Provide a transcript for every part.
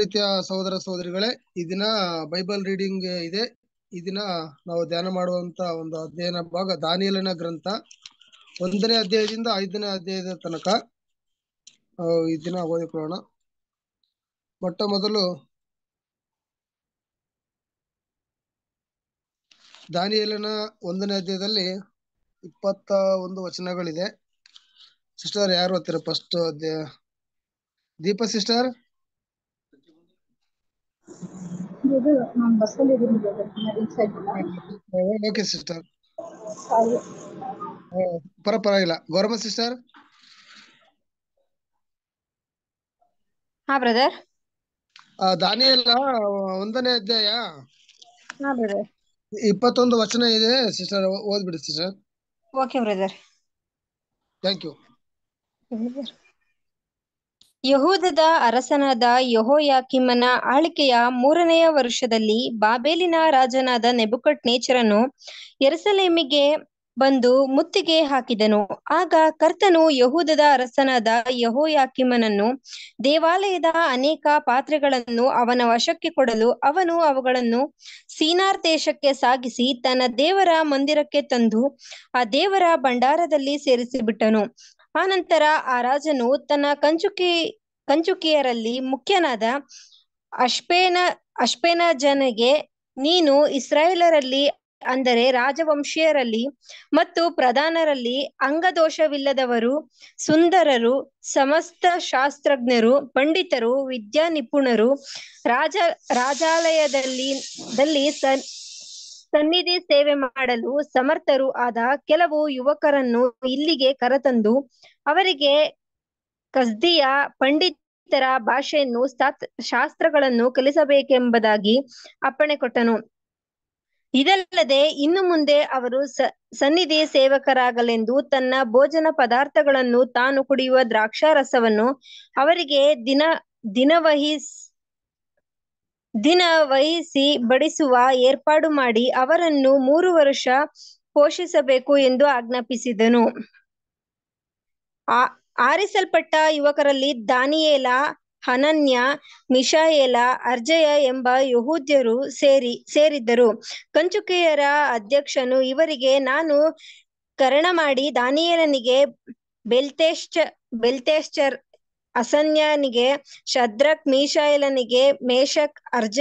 ಪ್ರೀತಿಯ ಸಹೋದರ ಸಹೋದರಿಗಳೇ ಈ ದಿನ ಬೈಬಲ್ ರೀಡಿಂಗ್ ಇದೆ ಈ ದಿನ ನಾವು ಧ್ಯಾನ ಮಾಡುವಂತ ಒಂದು ಅಧ್ಯಯನ ಭಾಗ ದಾನಿಯಲನ ಗ್ರಂಥ ಒಂದನೇ ಅಧ್ಯಾಯದಿಂದ ಐದನೇ ಅಧ್ಯಾಯದ ತನಕ ಈ ದಿನ ಓದಿಕೊಳ್ಳೋಣ ಮೊಟ್ಟ ಮೊದಲು ದಾನಿಯಲನ ಒಂದನೇ ಅಧ್ಯಾಯದಲ್ಲಿ ಇಪ್ಪತ್ತ ಒಂದು ವಚನಗಳಿದೆ ಸಿಸ್ಟರ್ ಯಾರು ಓದ್ತೀರಾ ಫಸ್ಟ್ ದೀಪ ಸಿಸ್ಟರ್ ಬ್ರದರ್ ನಾನು ಅಲ್ಲಿ ಇದ್ದೀನಿ ಬ್ರದರ್ ಓಕೆ ಸಿಸ್ಟರ್ ಪರ ಪರವಾಗಿಲ್ಲ ಗೌರವ ಸಿಸ್ಟರ್ ಹಾ ಬ್ರದರ್ ದಾನಿಯಲ್ಲ ಒಂದನೇ ಅಧ್ಯಾಯ ಹಾ ಬ್ರದರ್ ಇಪ್ಪತ್ತೊಂದು ವಚನ ಇದೆ ಸಿಸ್ಟರ್ ಓದ್ಬಿಡಿ sister okay brother thank you ಯಹೂದದ ಅರಸನಾದ ಯಹೋಯಾಕಿಮನ ಆಳ್ಕೆಯ ಮೂರನೆಯ ವರ್ಷದಲ್ಲಿ ಬಾಬೇಲಿನ ರಾಜನಾದ ನೆಬುಕಟ್ ನೇಚರನು ಎರಸಲೇಮಿಗೆ ಬಂದು ಮುತ್ತಿಗೆ ಹಾಕಿದನು ಆಗ ಕರ್ತನು ಯಹೂದದ ಅರಸನಾದ ಯಹೋಯಾಕಿಮನನ್ನು ದೇವಾಲಯದ ಅನೇಕ ಪಾತ್ರೆಗಳನ್ನು ಅವನ ವಶಕ್ಕೆ ಕೊಡಲು ಅವನು ಅವುಗಳನ್ನು ಸೀನಾರ್ ದೇಶಕ್ಕೆ ಸಾಗಿಸಿ ತನ್ನ ದೇವರ ಮಂದಿರಕ್ಕೆ ತಂದು ಆ ದೇವರ ಭಂಡಾರದಲ್ಲಿ ಸೇರಿಸಿಬಿಟ್ಟನು ಆನಂತರ ಆ ರಾಜನು ತನ್ನ ಕಂಚುಕಿ ಕಂಚುಕಿಯರಲ್ಲಿ ಮುಖ್ಯನಾದ ಅಶ್ಪೇನ ಅಶ್ಪೇನ ಜನಗೆ ನೀನು ಇಸ್ರಾಯೇಲರಲ್ಲಿ ಅಂದರೆ ರಾಜವಂಶೀಯರಲ್ಲಿ ಮತ್ತು ಪ್ರಧಾನರಲ್ಲಿ ಅಂಗದೋಷವಿಲ್ಲದವರು ಸುಂದರರು ಸಮಸ್ತ ಶಾಸ್ತ್ರಜ್ಞರು ಪಂಡಿತರು ವಿದ್ಯಾ ನಿಪುಣರು ರಾಜ ರಾಜಾಲಯದಲ್ಲಿ ದಲ್ಲಿ ಸನ್ನಿಧಿ ಸೇವೆ ಮಾಡಲು ಸಮರ್ಥರು ಆದ ಕೆಲವು ಯುವಕರನ್ನು ಇಲ್ಲಿಗೆ ಕರೆತಂದು ಅವರಿಗೆ ಕಸ್ದಿಯ ಪಂಡಿತರ ಭಾಷೆಯನ್ನು ಶಾಸ್ತ್ರಗಳನ್ನು ಕಲಿಸಬೇಕೆಂಬುದಾಗಿ ಅಪ್ಪಣೆ ಕೊಟ್ಟನು ಇದಲ್ಲದೆ ಇನ್ನು ಮುಂದೆ ಅವರು ಸನ್ನಿಧಿ ಸೇವಕರಾಗಲೆಂದು ತನ್ನ ಭೋಜನ ಪದಾರ್ಥಗಳನ್ನು ತಾನು ಕುಡಿಯುವ ದ್ರಾಕ್ಷಾರಸವನ್ನು ಅವರಿಗೆ ದಿನ ದಿನವಹಿಸ್ ದಿನ ವಹಿಸಿ ಬಡಿಸುವ ಏರ್ಪಾಡು ಮಾಡಿ ಅವರನ್ನು ಮೂರು ವರ್ಷ ಪೋಷಿಸಬೇಕು ಎಂದು ಆಜ್ಞಾಪಿಸಿದನು ಆರಿಸಲ್ಪಟ್ಟ ಯುವಕರಲ್ಲಿ ದಾನಿಯೇಲ ಹನನ್ಯ ಮಿಶಾಯೇಲ ಅರ್ಜಯ ಎಂಬ ಯಹೂದ್ಯರು ಸೇರಿ ಸೇರಿದ್ದರು ಕಂಚುಕಿಯರ ಅಧ್ಯಕ್ಷನು ಇವರಿಗೆ ನಾನು ಕರಣ ಮಾಡಿ ದಾನಿಯೇಲನಿಗೆ ಬೆಲ್ತೇಶ್ಚ ಬೆಲ್ತೇಶ್ಚರ್ ಅಸನ್ಯನಿಗೆ ಶದ್ರಕ್ ಮೀಶಾಯಲನಿಗೆ ಮೇಷಕ್ ಅರ್ಜ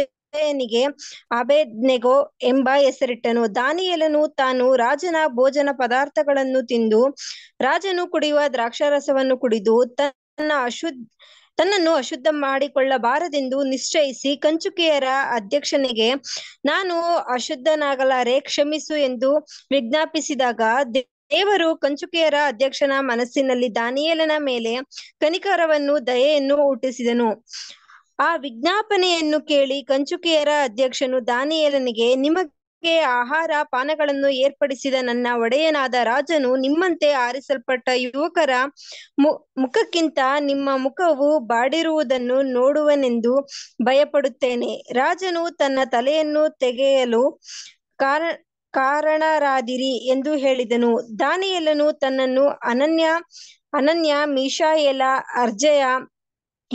ಅಬೇದ್ನೆಗೋ ಎಂಬ ಹೆಸರಿಟ್ಟನು ದಾನಿಯಲನು ತಾನು ರಾಜನ ಭೋಜನ ಪದಾರ್ಥಗಳನ್ನು ತಿಂದು ರಾಜನು ಕುಡಿಯುವ ದ್ರಾಕ್ಷಾರಸವನ್ನು ಕುಡಿದು ತನ್ನ ಅಶುದ್ಧ ತನ್ನನ್ನು ಅಶುದ್ಧ ಮಾಡಿಕೊಳ್ಳಬಾರದೆಂದು ನಿಶ್ಚಯಿಸಿ ಕಂಚುಕಿಯರ ಅಧ್ಯಕ್ಷನಿಗೆ ನಾನು ಅಶುದ್ಧನಾಗಲಾರೆ ಕ್ಷಮಿಸು ಎಂದು ವಿಜ್ಞಾಪಿಸಿದಾಗ ದೇವರು ಕಂಚುಕಿಯರ ಅಧ್ಯಕ್ಷನ ಮನಸ್ಸಿನಲ್ಲಿ ದಾನಿಯೇಲನ ಮೇಲೆ ಕನಿಕರವನ್ನು ದಯೆಯನ್ನು ಹುಟ್ಟಿಸಿದನು ಆ ವಿಜ್ಞಾಪನೆಯನ್ನು ಕೇಳಿ ಕಂಚುಕಿಯರ ಅಧ್ಯಕ್ಷನು ದಾನಿಯೇಲನಿಗೆ ನಿಮಗೆ ಆಹಾರ ಪಾನಗಳನ್ನು ಏರ್ಪಡಿಸಿದ ನನ್ನ ಒಡೆಯನಾದ ರಾಜನು ನಿಮ್ಮಂತೆ ಆರಿಸಲ್ಪಟ್ಟ ಯುವಕರ ಮುಖಕ್ಕಿಂತ ನಿಮ್ಮ ಮುಖವು ಬಾಡಿರುವುದನ್ನು ನೋಡುವನೆಂದು ಭಯಪಡುತ್ತೇನೆ ರಾಜನು ತನ್ನ ತಲೆಯನ್ನು ತೆಗೆಯಲು ಕಾರಣ ಕಾರಣರಾದಿರಿ ಎಂದು ಹೇಳಿದನು ದಾನಿಯಲನು ತನ್ನನ್ನು ಅನನ್ಯ ಅನನ್ಯ ಮೀಶಾಯಲ ಅರ್ಜಯ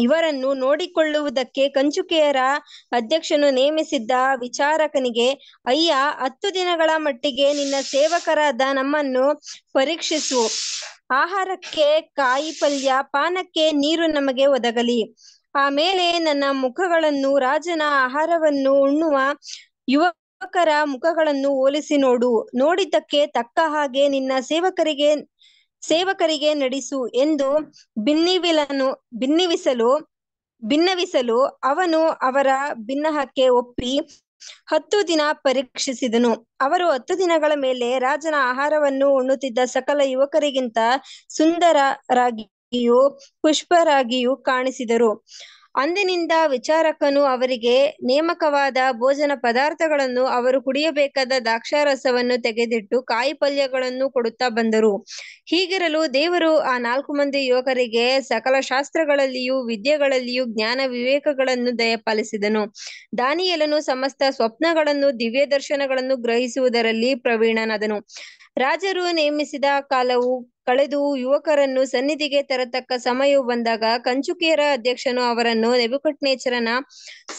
ಇವರನ್ನು ನೋಡಿಕೊಳ್ಳುವುದಕ್ಕೆ ಕಂಚುಕೆಯರ ಅಧ್ಯಕ್ಷನು ನೇಮಿಸಿದ್ದ ವಿಚಾರಕನಿಗೆ ಅಯ್ಯ ಹತ್ತು ದಿನಗಳ ಮಟ್ಟಿಗೆ ನಿನ್ನ ಸೇವಕರಾದ ನಮ್ಮನ್ನು ಪರೀಕ್ಷಿಸು ಆಹಾರಕ್ಕೆ ಕಾಯಿ ಪಲ್ಯ ಪಾನಕ್ಕೆ ನೀರು ನಮಗೆ ಒದಗಲಿ ಆಮೇಲೆ ನನ್ನ ಮುಖಗಳನ್ನು ರಾಜನ ಆಹಾರವನ್ನು ಉಣ್ಣುವ ಯುವ ಸೇವಕರ ಮುಖಗಳನ್ನು ಹೋಲಿಸಿ ನೋಡು ನೋಡಿದ್ದಕ್ಕೆ ತಕ್ಕ ಹಾಗೆ ನಿನ್ನ ಸೇವಕರಿಗೆ ಸೇವಕರಿಗೆ ನಡೆಸು ಎಂದು ಭಿನ್ನಿವಿಲನು ಭಿನ್ನಿವಿಸಲು ಭಿನ್ನವಿಸಲು ಅವನು ಅವರ ಭಿನ್ನಹಕ್ಕೆ ಒಪ್ಪಿ ಹತ್ತು ದಿನ ಪರೀಕ್ಷಿಸಿದನು ಅವರು ಹತ್ತು ದಿನಗಳ ಮೇಲೆ ರಾಜನ ಆಹಾರವನ್ನು ಉಣ್ಣುತ್ತಿದ್ದ ಸಕಲ ಯುವಕರಿಗಿಂತ ಸುಂದರರಾಗಿಯೂ ಪುಷ್ಪರಾಗಿಯೂ ಕಾಣಿಸಿದರು ಅಂದಿನಿಂದ ವಿಚಾರಕನು ಅವರಿಗೆ ನೇಮಕವಾದ ಭೋಜನ ಪದಾರ್ಥಗಳನ್ನು ಅವರು ಕುಡಿಯಬೇಕಾದ ದಾಕ್ಷಾರಸವನ್ನು ತೆಗೆದಿಟ್ಟು ಕಾಯಿ ಪಲ್ಯಗಳನ್ನು ಕೊಡುತ್ತಾ ಬಂದರು ಹೀಗಿರಲು ದೇವರು ಆ ನಾಲ್ಕು ಮಂದಿ ಯುವಕರಿಗೆ ಸಕಲ ಶಾಸ್ತ್ರಗಳಲ್ಲಿಯೂ ವಿದ್ಯೆಗಳಲ್ಲಿಯೂ ಜ್ಞಾನ ವಿವೇಕಗಳನ್ನು ದಯಪಾಲಿಸಿದನು ದಾನಿಯಲನು ಸಮಸ್ತ ಸ್ವಪ್ನಗಳನ್ನು ದಿವ್ಯ ದರ್ಶನಗಳನ್ನು ಗ್ರಹಿಸುವುದರಲ್ಲಿ ಪ್ರವೀಣನಾದನು ರಾಜರು ನೇಮಿಸಿದ ಕಾಲವು ಕಳೆದು ಯುವಕರನ್ನು ಸನ್ನಿಧಿಗೆ ತರತಕ್ಕ ಸಮಯವು ಬಂದಾಗ ಕಂಚುಕಿಯರ ಅಧ್ಯಕ್ಷನು ಅವರನ್ನು ನೆಬುಕಟ್ನೇಚರನ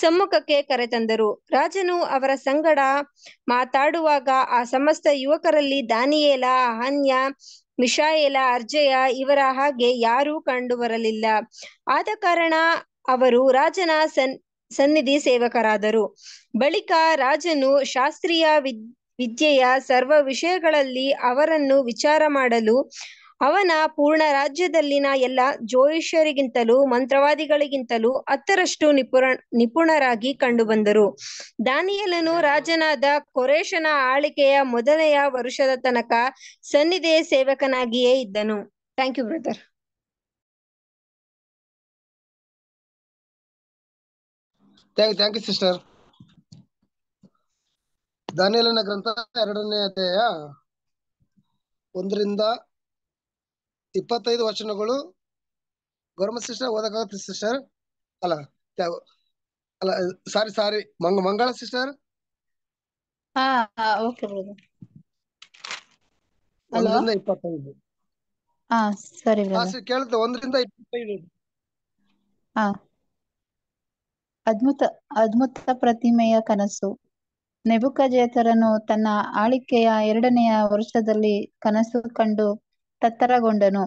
ಸಮ್ಮುಖಕ್ಕೆ ಕರೆತಂದರು ರಾಜನು ಅವರ ಸಂಗಡ ಮಾತಾಡುವಾಗ ಆ ಸಮಸ್ತ ಯುವಕರಲ್ಲಿ ದಾನಿಯೇಲ ಅಹನ್ಯ ಮಿಶಾಯೇಲ ಅರ್ಜಯ ಇವರ ಹಾಗೆ ಯಾರೂ ಕಂಡು ಬರಲಿಲ್ಲ ಆದ ಕಾರಣ ಅವರು ರಾಜನ ಸನ್ ಸನ್ನಿಧಿ ಸೇವಕರಾದರು ಬಳಿಕ ರಾಜನು ಶಾಸ್ತ್ರೀಯ ವಿದ್ ವಿದ್ಯೆಯ ಸರ್ವ ವಿಷಯಗಳಲ್ಲಿ ಅವರನ್ನು ವಿಚಾರ ಮಾಡಲು ಅವನ ಪೂರ್ಣ ರಾಜ್ಯದಲ್ಲಿನ ಎಲ್ಲ ಜ್ಯೋತಿಷ್ಯರಿಗಿಂತಲೂ ಮಂತ್ರವಾದಿಗಳಿಗಿಂತಲೂ ಹತ್ತರಷ್ಟು ನಿಪುಣ ನಿಪುಣರಾಗಿ ಕಂಡುಬಂದರು ದಾನಿಯಲನು ರಾಜನಾದ ಕೊರೇಶನ ಆಳಿಕೆಯ ಮೊದಲೆಯ ವರುಷದ ತನಕ ಸನ್ನಿಧಿಯ ಸೇವಕನಾಗಿಯೇ ಇದ್ದನು thank you brother thank you sister ದಾನಿಯಲನ ಗ್ರಂಥ ಎರಡನೇ ಅಧ್ಯಾಯ ಒಂದರಿಂದ ಇಪ್ಪತ್ತೈದು ವಚನಗಳು ಗೌರ್ಮೆಂಟ್ ಸಿಸ್ಟರ್ ಓದಕ್ಕಾಗತ್ತೆ ಸಿಸ್ಟರ್ ಅಲ್ಲ ಅಲ್ಲ ಸಾರಿ ಸಾರಿ ಮಂಗ ಮಂಗಳ ಸಿಸ್ಟರ್ ಇಪ್ಪತ್ತೈದು ಸರಿ ಒಂದರಿಂದ ಇಪ್ಪತ್ತೈದು ಅದ್ಭುತ ಅದ್ಭುತ ಪ್ರತಿಮೆಯ ಕನಸು ನೆಬುಕಜೇತರನು ತನ್ನ ಆಳಿಕೆಯ ಎರಡನೆಯ ವರ್ಷದಲ್ಲಿ ಕನಸು ಕಂಡು ತತ್ತರಗೊಂಡನು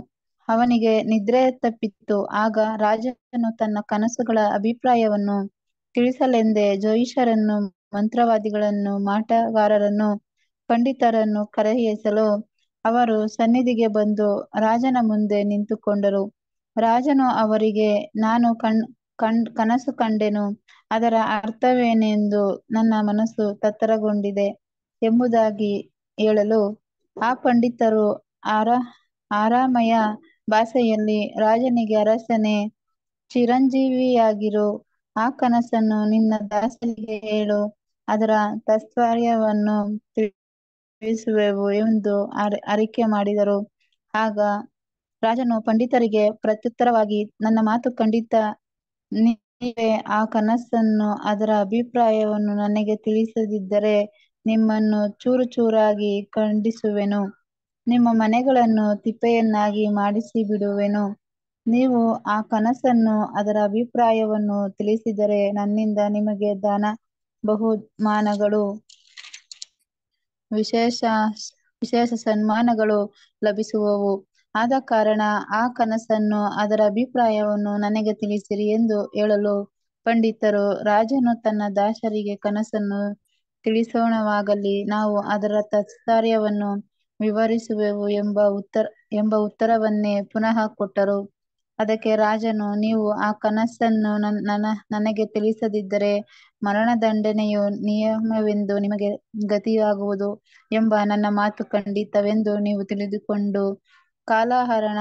ಅವನಿಗೆ ನಿದ್ರೆ ತಪ್ಪಿತ್ತು ಆಗ ರಾಜನು ತನ್ನ ಕನಸುಗಳ ಅಭಿಪ್ರಾಯವನ್ನು ತಿಳಿಸಲೆಂದೇ ಜೋಯಿಷರನ್ನು ಮಂತ್ರವಾದಿಗಳನ್ನು ಮಾಟಗಾರರನ್ನು ಪಂಡಿತರನ್ನು ಕರೆಯಿಸಲು ಅವರು ಸನ್ನಿಧಿಗೆ ಬಂದು ರಾಜನ ಮುಂದೆ ನಿಂತುಕೊಂಡರು ರಾಜನು ಅವರಿಗೆ ನಾನು ಕಣ್ ಕಣ್ ಕನಸು ಕಂಡೆನು ಅದರ ಅರ್ಥವೇನೆಂದು ನನ್ನ ಮನಸ್ಸು ತತ್ತರಗೊಂಡಿದೆ ಎಂಬುದಾಗಿ ಹೇಳಲು ಆ ಪಂಡಿತರು ಆರ ಆರಾಮಯ ಭಾಷೆಯಲ್ಲಿ ರಾಜನಿಗೆ ಅರಸನೆ ಚಿರಂಜೀವಿಯಾಗಿರು ಆ ಕನಸನ್ನು ನಿನ್ನ ದಾಸನಿಗೆ ಹೇಳು ಅದರ ತತ್ಪರ್ಯವನ್ನು ತಿಳಿಸುವೆವು ಎಂದು ಅರಿಕೆ ಮಾಡಿದರು ಆಗ ರಾಜನು ಪಂಡಿತರಿಗೆ ಪ್ರತ್ಯುತ್ತರವಾಗಿ ನನ್ನ ಮಾತು ಖಂಡಿತ ನೀವೇ ಆ ಕನಸನ್ನು ಅದರ ಅಭಿಪ್ರಾಯವನ್ನು ನನಗೆ ತಿಳಿಸದಿದ್ದರೆ ನಿಮ್ಮನ್ನು ಚೂರು ಚೂರಾಗಿ ಖಂಡಿಸುವೆನು ನಿಮ್ಮ ಮನೆಗಳನ್ನು ತಿಪ್ಪೆಯನ್ನಾಗಿ ಮಾಡಿಸಿ ಬಿಡುವೆನು ನೀವು ಆ ಕನಸನ್ನು ಅದರ ಅಭಿಪ್ರಾಯವನ್ನು ತಿಳಿಸಿದರೆ ನನ್ನಿಂದ ನಿಮಗೆ ದಾನ ಬಹುಮಾನಗಳು ವಿಶೇಷ ವಿಶೇಷ ಸನ್ಮಾನಗಳು ಲಭಿಸುವವು ಆದ ಕಾರಣ ಆ ಕನಸನ್ನು ಅದರ ಅಭಿಪ್ರಾಯವನ್ನು ನನಗೆ ತಿಳಿಸಿರಿ ಎಂದು ಹೇಳಲು ಪಂಡಿತರು ರಾಜನು ತನ್ನ ದಾಸರಿಗೆ ಕನಸನ್ನು ತಿಳಿಸೋಣವಾಗಲಿ ನಾವು ಅದರ ತತ್ಕಾರ್ಯವನ್ನು ವಿವರಿಸುವೆವು ಎಂಬ ಉತ್ತರ ಎಂಬ ಉತ್ತರವನ್ನೇ ಪುನಃ ಕೊಟ್ಟರು ಅದಕ್ಕೆ ರಾಜನು ನೀವು ಆ ಕನಸನ್ನು ನನ್ನ ನನಗೆ ತಿಳಿಸದಿದ್ದರೆ ದಂಡನೆಯು ನಿಯಮವೆಂದು ನಿಮಗೆ ಗತಿಯಾಗುವುದು ಎಂಬ ನನ್ನ ಮಾತು ಖಂಡಿತವೆಂದು ನೀವು ತಿಳಿದುಕೊಂಡು ಕಾಲಹರಣ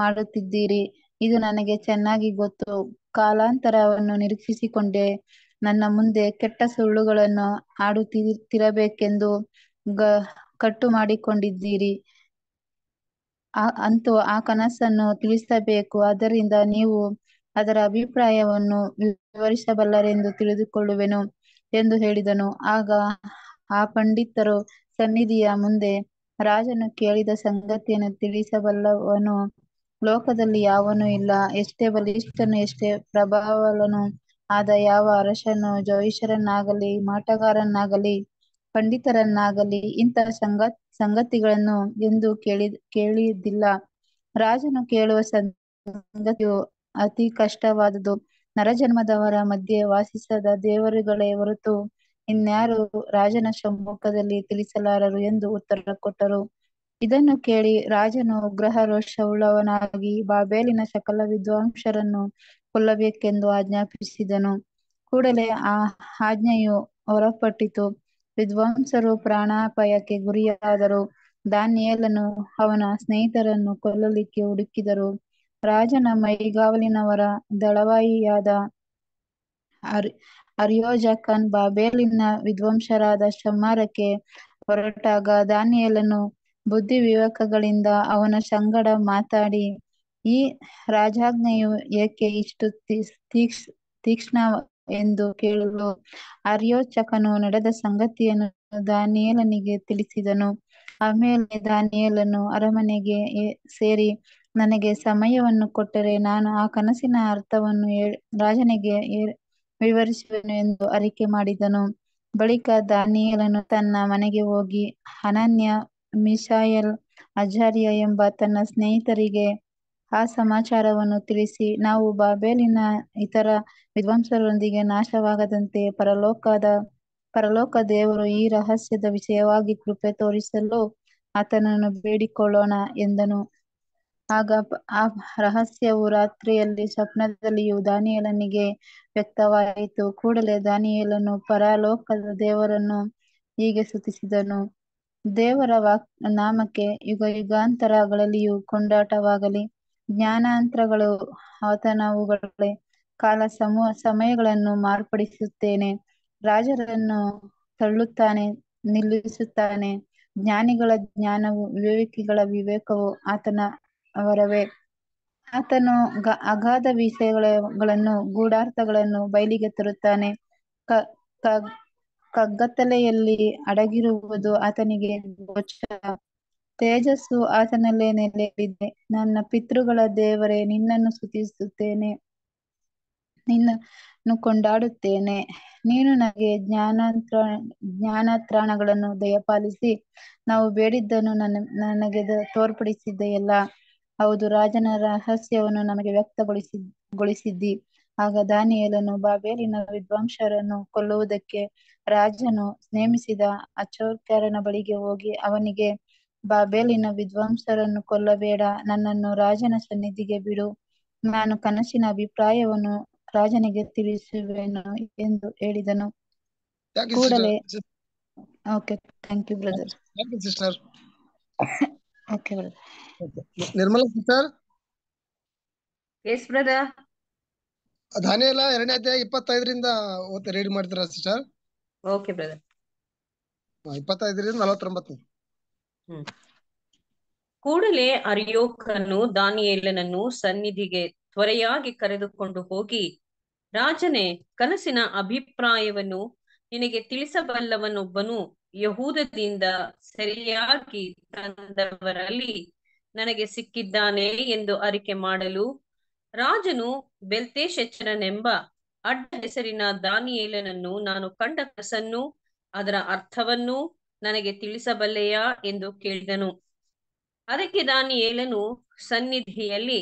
ಮಾಡುತ್ತಿದ್ದೀರಿ ಇದು ನನಗೆ ಚೆನ್ನಾಗಿ ಗೊತ್ತು ಕಾಲಾಂತರವನ್ನು ನಿರೀಕ್ಷಿಸಿಕೊಂಡೆ ನನ್ನ ಮುಂದೆ ಕೆಟ್ಟ ಸುಳ್ಳುಗಳನ್ನು ಆಡುತ್ತಿರಬೇಕೆಂದು ಗ ಕಟ್ಟು ಮಾಡಿಕೊಂಡಿದ್ದೀರಿ ಅಂತೂ ಆ ಕನಸನ್ನು ತಿಳಿಸಬೇಕು ಅದರಿಂದ ನೀವು ಅದರ ಅಭಿಪ್ರಾಯವನ್ನು ವಿವರಿಸಬಲ್ಲರೆಂದು ತಿಳಿದುಕೊಳ್ಳುವೆನು ಎಂದು ಹೇಳಿದನು ಆಗ ಆ ಪಂಡಿತರು ಸನ್ನಿಧಿಯ ಮುಂದೆ ರಾಜನು ಕೇಳಿದ ಸಂಗತಿಯನ್ನು ತಿಳಿಸಬಲ್ಲವನು ಲೋಕದಲ್ಲಿ ಯಾವನು ಇಲ್ಲ ಎಷ್ಟೇ ಬಲಿಷ್ಠನು ಎಷ್ಟೇ ಪ್ರಭಾವಲನು ಆದ ಯಾವ ಅರಸನು ಜೋಯಿಷರನ್ನಾಗಲಿ ಮಾಟಗಾರನ್ನಾಗಲಿ ಪಂಡಿತರನ್ನಾಗಲಿ ಇಂಥ ಸಂಗ ಸಂಗತಿಗಳನ್ನು ಎಂದು ಕೇಳಿ ಕೇಳಿದ್ದಿಲ್ಲ ರಾಜನು ಕೇಳುವ ಸಂಗತಿಯು ಅತಿ ಕಷ್ಟವಾದುದು ನರಜನ್ಮದವರ ಮಧ್ಯೆ ವಾಸಿಸದ ದೇವರುಗಳೇ ಹೊರತು ಇನ್ಯಾರು ರಾಜನ ಸಮ್ಮುಖದಲ್ಲಿ ತಿಳಿಸಲಾರರು ಎಂದು ಉತ್ತರ ಕೊಟ್ಟರು ಇದನ್ನು ಕೇಳಿ ರಾಜನು ಉಗ್ರಹ ರೋಷವುಳ್ಳವನಾಗಿ ಬಾಬೇಲಿನ ಸಕಲ ವಿದ್ವಾಂಸರನ್ನು ಕೊಲ್ಲಬೇಕೆಂದು ಆಜ್ಞಾಪಿಸಿದನು ಕೂಡಲೇ ಆ ಆಜ್ಞೆಯು ಹೊರಪಟ್ಟಿತು ವಿದ್ವಾಂಸರು ಪ್ರಾಣಾಪಾಯಕ್ಕೆ ಗುರಿಯಾದರು ದಾನಿಯೇಲನು ಅವನ ಸ್ನೇಹಿತರನ್ನು ಕೊಲ್ಲಲಿಕ್ಕೆ ಹುಡುಕಿದರು ರಾಜನ ಮೈಗಾವಲಿನವರ ದಳವಾಯಿಯಾದ ಅರಿಯೋಜಕನ್ ಬಾಬೇಲಿನ ವಿದ್ವಾಂಸರಾದ ಶಮ್ಮಾರಕ್ಕೆ ಹೊರಟಾಗ ದಾನಿಯಲನು ಬುದ್ಧಿ ವಿವೇಕಗಳಿಂದ ಅವನ ಸಂಗಡ ಮಾತಾಡಿ ಈ ರಾಜಾಜ್ಞೆಯು ಏಕೆ ಇಷ್ಟು ತೀಕ್ಷ್ ತೀಕ್ಷ್ಣ ಎಂದು ಕೇಳಲು ಅರಿಯೋಚಕನು ನಡೆದ ಸಂಗತಿಯನ್ನು ದಾನಿಯಲನಿಗೆ ತಿಳಿಸಿದನು ಆಮೇಲೆ ದಾನಿಯಲನು ಅರಮನೆಗೆ ಸೇರಿ ನನಗೆ ಸಮಯವನ್ನು ಕೊಟ್ಟರೆ ನಾನು ಆ ಕನಸಿನ ಅರ್ಥವನ್ನು ರಾಜನಿಗೆ ವಿವರಿಸುವೆನು ಎಂದು ಅರಿಕೆ ಮಾಡಿದನು ಬಳಿಕ ದಾನಿಯಲನು ತನ್ನ ಮನೆಗೆ ಹೋಗಿ ಅನನ್ಯ ಮಿಸಾಯಲ್ ಅಜಾರಿಯ ಎಂಬ ತನ್ನ ಸ್ನೇಹಿತರಿಗೆ ಆ ಸಮಾಚಾರವನ್ನು ತಿಳಿಸಿ ನಾವು ಬಾಬೇಲಿನ ಇತರ ವಿದ್ವಾಂಸರೊಂದಿಗೆ ನಾಶವಾಗದಂತೆ ಪರಲೋಕದ ಪರಲೋಕ ದೇವರು ಈ ರಹಸ್ಯದ ವಿಷಯವಾಗಿ ಕೃಪೆ ತೋರಿಸಲು ಆತನನ್ನು ಬೇಡಿಕೊಳ್ಳೋಣ ಎಂದನು ಆಗ ಆ ರಹಸ್ಯವು ರಾತ್ರಿಯಲ್ಲಿ ಸ್ವಪ್ನದಲ್ಲಿಯೂ ದಾನಿಯಲನಿಗೆ ವ್ಯಕ್ತವಾಯಿತು ಕೂಡಲೇ ದಾನಿಯಲನು ಪರಲೋಕದ ದೇವರನ್ನು ಹೀಗೆ ಸುತಿಸಿದನು ದೇವರ ವಾಕ್ ನಾಮಕ್ಕೆ ಯುಗ ಯುಗಾಂತರಗಳಲ್ಲಿಯೂ ಕೊಂಡಾಟವಾಗಲಿ ಜ್ಞಾನಾಂತರಗಳು ಆತನವುಗಳೇ ಕಾಲ ಸಮೂ ಸಮಯಗಳನ್ನು ಮಾರ್ಪಡಿಸುತ್ತೇನೆ ರಾಜರನ್ನು ತಳ್ಳುತ್ತಾನೆ ನಿಲ್ಲಿಸುತ್ತಾನೆ ಜ್ಞಾನಿಗಳ ಜ್ಞಾನವು ವಿವೇಕಿಗಳ ವಿವೇಕವು ಆತನ ಅವರವೇ ಆತನು ಗ ಅಗಾಧ ವಿಷಯಗಳನ್ನು ಗೂಢಾರ್ಥಗಳನ್ನು ಬಯಲಿಗೆ ತರುತ್ತಾನೆ ಕ ಕಗ್ಗತ್ತಲೆಯಲ್ಲಿ ಅಡಗಿರುವುದು ಆತನಿಗೆ ತೇಜಸ್ಸು ಆತನಲ್ಲೇ ನೆಲೆಯಿದೆ ನನ್ನ ಪಿತೃಗಳ ದೇವರೇ ನಿನ್ನನ್ನು ಸ್ತುತಿಸುತ್ತೇನೆ ನಿನ್ನನ್ನು ಕೊಂಡಾಡುತ್ತೇನೆ ನೀನು ನನಗೆ ಜ್ಞಾನಾಂತ್ರ ಜ್ಞಾನಾತ್ರಾಣಗಳನ್ನು ದಯಪಾಲಿಸಿ ನಾವು ಬೇಡಿದ್ದನ್ನು ನನ್ನ ನನಗೆ ತೋರ್ಪಡಿಸಿದ್ದೆಯಲ್ಲ ಹೌದು ರಾಜನ ರಹಸ್ಯವನ್ನು ನಮಗೆ ಗೊಳಿಸಿದ್ದಿ ಆಗ ದಾನಿಯಲನು ಬಾಬೇಲಿನ ವಿದ್ವಾಂಸರನ್ನು ಕೊಲ್ಲುವುದಕ್ಕೆ ರಾಜನು ನೇಮಿಸಿದ ಅಚೋರ್ಕರನ ಬಳಿಗೆ ಹೋಗಿ ಅವನಿಗೆ ಬಾಬೇಲಿನ ವಿದ್ವಾಂಸರನ್ನು ಕೊಲ್ಲಬೇಡ ನನ್ನನ್ನು ರಾಜನ ಸನ್ನಿಧಿಗೆ ಬಿಡು ನಾನು ಕನಸಿನ ಅಭಿಪ್ರಾಯವನ್ನು ರಾಜನಿಗೆ ತಿಳಿಸುವೆನು ಎಂದು ಹೇಳಿದನು ಕೂಡಲೇ okay thank you brother Okay, brother. Okay. Nirmala sir brother ಎರಡನೇ ಅಧ್ಯಾಯ ಇಪ್ಪತ್ತೈದರಿಂದ ಓದಿ ರೀಡ್ ಮಾಡ್ತೀರಾ ಸಿಸ್ಟರ್ ಓಕೆ ಬ್ರದರ್ ಇಪ್ಪತ್ತೈದರಿಂದ ನಲವತ್ತೊಂಬತ್ತು ಕೂಡಲೇ ಅರಿಯೋಕನು ದಾನಿಯೇಲನನ್ನು ಸನ್ನಿಧಿಗೆ ತ್ವರೆಯಾಗಿ ಕರೆದುಕೊಂಡು ಹೋಗಿ ರಾಜನೇ ಕನಸಿನ ಅಭಿಪ್ರಾಯವನ್ನು ನಿನಗೆ ತಿಳಿಸಬಲ್ಲವನೊಬ್ಬನು ಯಹೂದದಿಂದ ಸರಿಯಾಗಿ ತಂದವರಲ್ಲಿ ನನಗೆ ಸಿಕ್ಕಿದ್ದಾನೆ ಎಂದು ಅರಿಕೆ ಮಾಡಲು ರಾಜನು ಬೆಲ್ತೇಶನೆಂಬ ಅಡ್ಡ ಹೆಸರಿನ ದಾನಿಯೇಲನನ್ನು ನಾನು ಕಂಡ ಕಸನ್ನು ಅದರ ಅರ್ಥವನ್ನು ನನಗೆ ತಿಳಿಸಬಲ್ಲೆಯಾ ಎಂದು ಕೇಳಿದನು ಅದಕ್ಕೆ ದಾನಿಯೇಲನು ಸನ್ನಿಧಿಯಲ್ಲಿ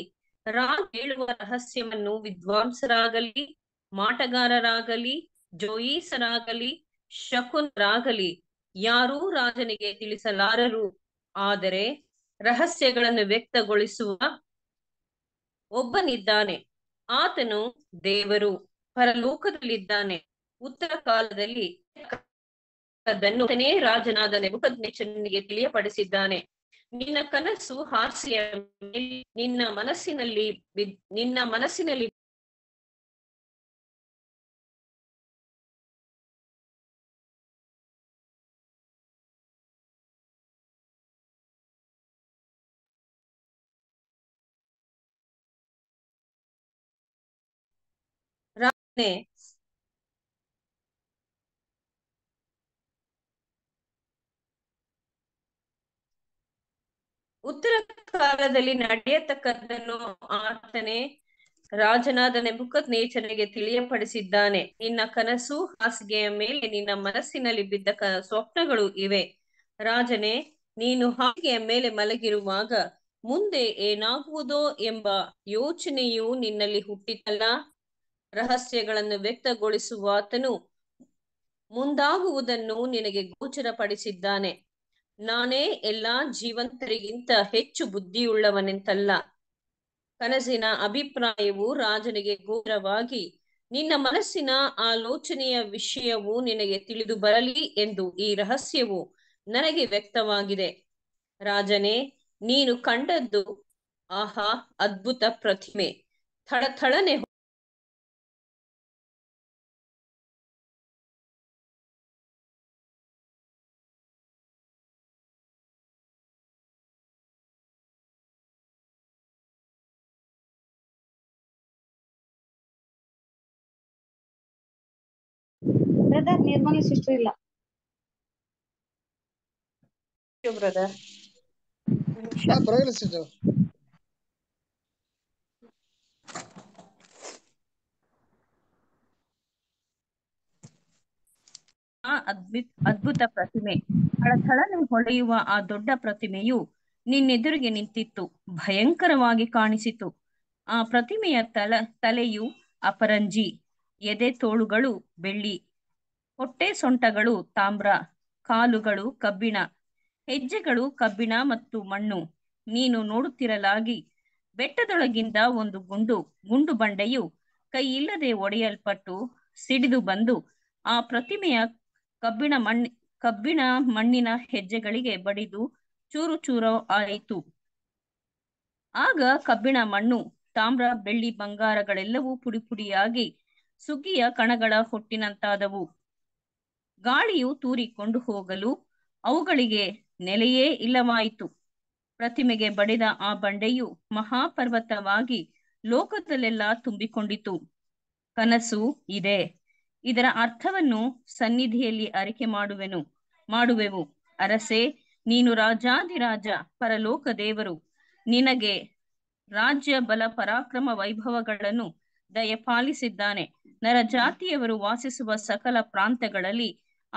ರಾ ಹೇಳುವ ರಹಸ್ಯವನ್ನು ವಿದ್ವಾಂಸರಾಗಲಿ ಮಾಟಗಾರರಾಗಲಿ ಜೋಯಿಸರಾಗಲಿ ಶಕುನರಾಗಲಿ ಯಾರೂ ರಾಜನಿಗೆ ತಿಳಿಸಲಾರರು ಆದರೆ ರಹಸ್ಯಗಳನ್ನು ವ್ಯಕ್ತಗೊಳಿಸುವ ಒಬ್ಬನಿದ್ದಾನೆ ಆತನು ದೇವರು ಪರಲೋಕದಲ್ಲಿದ್ದಾನೆ ಉತ್ತರ ಕಾಲದಲ್ಲಿ ರಾಜನಾದ ನೆಬುಕದ್ನೆಚ್ಚನಿಗೆ ತಿಳಿಯಪಡಿಸಿದ್ದಾನೆ ನಿನ್ನ ಕನಸು ಹಾಸ್ಯ ನಿನ್ನ ಮನಸ್ಸಿನಲ್ಲಿ ನಿನ್ನ ಮನಸ್ಸಿನಲ್ಲಿ ಉತ್ತರ ಕಾಲದಲ್ಲಿ ನಡೆಯತಕ್ಕದ್ದನ್ನು ಆತನೇ ರಾಜನಾದ ನೆಬುಕತ್ ತಿಳಿಯಪಡಿಸಿದ್ದಾನೆ ನಿನ್ನ ಕನಸು ಹಾಸಿಗೆಯ ಮೇಲೆ ನಿನ್ನ ಮನಸ್ಸಿನಲ್ಲಿ ಬಿದ್ದ ಸ್ವಪ್ನಗಳು ಇವೆ ರಾಜನೇ ನೀನು ಹಾಸಿಗೆಯ ಮೇಲೆ ಮಲಗಿರುವಾಗ ಮುಂದೆ ಏನಾಗುವುದೋ ಎಂಬ ಯೋಚನೆಯು ನಿನ್ನಲ್ಲಿ ಹುಟ್ಟಿತಲ್ಲ ರಹಸ್ಯಗಳನ್ನು ವ್ಯಕ್ತಗೊಳಿಸುವಾತನು ಮುಂದಾಗುವುದನ್ನು ನಿನಗೆ ಗೋಚರಪಡಿಸಿದ್ದಾನೆ ನಾನೇ ಎಲ್ಲಾ ಜೀವಂತರಿಗಿಂತ ಹೆಚ್ಚು ಬುದ್ಧಿಯುಳ್ಳವನೆಂತಲ್ಲ ಕನಸಿನ ಅಭಿಪ್ರಾಯವು ರಾಜನಿಗೆ ಗೋಚರವಾಗಿ ನಿನ್ನ ಮನಸ್ಸಿನ ಆಲೋಚನೆಯ ವಿಷಯವು ನಿನಗೆ ತಿಳಿದು ಬರಲಿ ಎಂದು ಈ ರಹಸ್ಯವು ನನಗೆ ವ್ಯಕ್ತವಾಗಿದೆ ರಾಜನೇ ನೀನು ಕಂಡದ್ದು ಆಹಾ ಅದ್ಭುತ ಪ್ರತಿಮೆ ಥಳಥಳನೆ ಸಿಸ್ಟರ್ ಇಲ್ಲ ಆ ಅದ್ಭುತ ಅದ್ಭುತ ಪ್ರತಿಮೆ ಥಳಥಳನೆ ಹೊಳೆಯುವ ಆ ದೊಡ್ಡ ಪ್ರತಿಮೆಯು ನಿನ್ನೆದುರಿಗೆ ನಿಂತಿತ್ತು ಭಯಂಕರವಾಗಿ ಕಾಣಿಸಿತು ಆ ಪ್ರತಿಮೆಯ ತಲ ತಲೆಯು ಅಪರಂಜಿ ಎದೆ ತೋಳುಗಳು ಬೆಳ್ಳಿ ಹೊಟ್ಟೆ ಸೊಂಟಗಳು ತಾಮ್ರ ಕಾಲುಗಳು ಕಬ್ಬಿಣ ಹೆಜ್ಜೆಗಳು ಕಬ್ಬಿಣ ಮತ್ತು ಮಣ್ಣು ನೀನು ನೋಡುತ್ತಿರಲಾಗಿ ಬೆಟ್ಟದೊಳಗಿಂದ ಒಂದು ಗುಂಡು ಗುಂಡು ಬಂಡೆಯು ಕೈಯಿಲ್ಲದೆ ಒಡೆಯಲ್ಪಟ್ಟು ಸಿಡಿದು ಬಂದು ಆ ಪ್ರತಿಮೆಯ ಕಬ್ಬಿಣ ಮಣ್ಣ ಕಬ್ಬಿಣ ಮಣ್ಣಿನ ಹೆಜ್ಜೆಗಳಿಗೆ ಬಡಿದು ಚೂರು ಚೂರು ಆಯಿತು ಆಗ ಕಬ್ಬಿಣ ಮಣ್ಣು ತಾಮ್ರ ಬೆಳ್ಳಿ ಬಂಗಾರಗಳೆಲ್ಲವೂ ಪುಡಿಪುಡಿಯಾಗಿ ಸುಗ್ಗಿಯ ಕಣಗಳ ಹೊಟ್ಟಿನಂತಾದವು ಗಾಳಿಯು ತೂರಿಕೊಂಡು ಹೋಗಲು ಅವುಗಳಿಗೆ ನೆಲೆಯೇ ಇಲ್ಲವಾಯಿತು ಪ್ರತಿಮೆಗೆ ಬಡಿದ ಆ ಬಂಡೆಯು ಮಹಾಪರ್ವತವಾಗಿ ಲೋಕದಲ್ಲೆಲ್ಲ ತುಂಬಿಕೊಂಡಿತು ಕನಸು ಇದೆ ಇದರ ಅರ್ಥವನ್ನು ಸನ್ನಿಧಿಯಲ್ಲಿ ಅರಿಕೆ ಮಾಡುವೆನು ಮಾಡುವೆವು ಅರಸೆ ನೀನು ರಾಜಾದಿರಾಜ ಪರಲೋಕ ದೇವರು ನಿನಗೆ ರಾಜ್ಯ ಬಲ ಪರಾಕ್ರಮ ವೈಭವಗಳನ್ನು ದಯಪಾಲಿಸಿದ್ದಾನೆ ನರಜಾತಿಯವರು ವಾಸಿಸುವ ಸಕಲ ಪ್ರಾಂತಗಳಲ್ಲಿ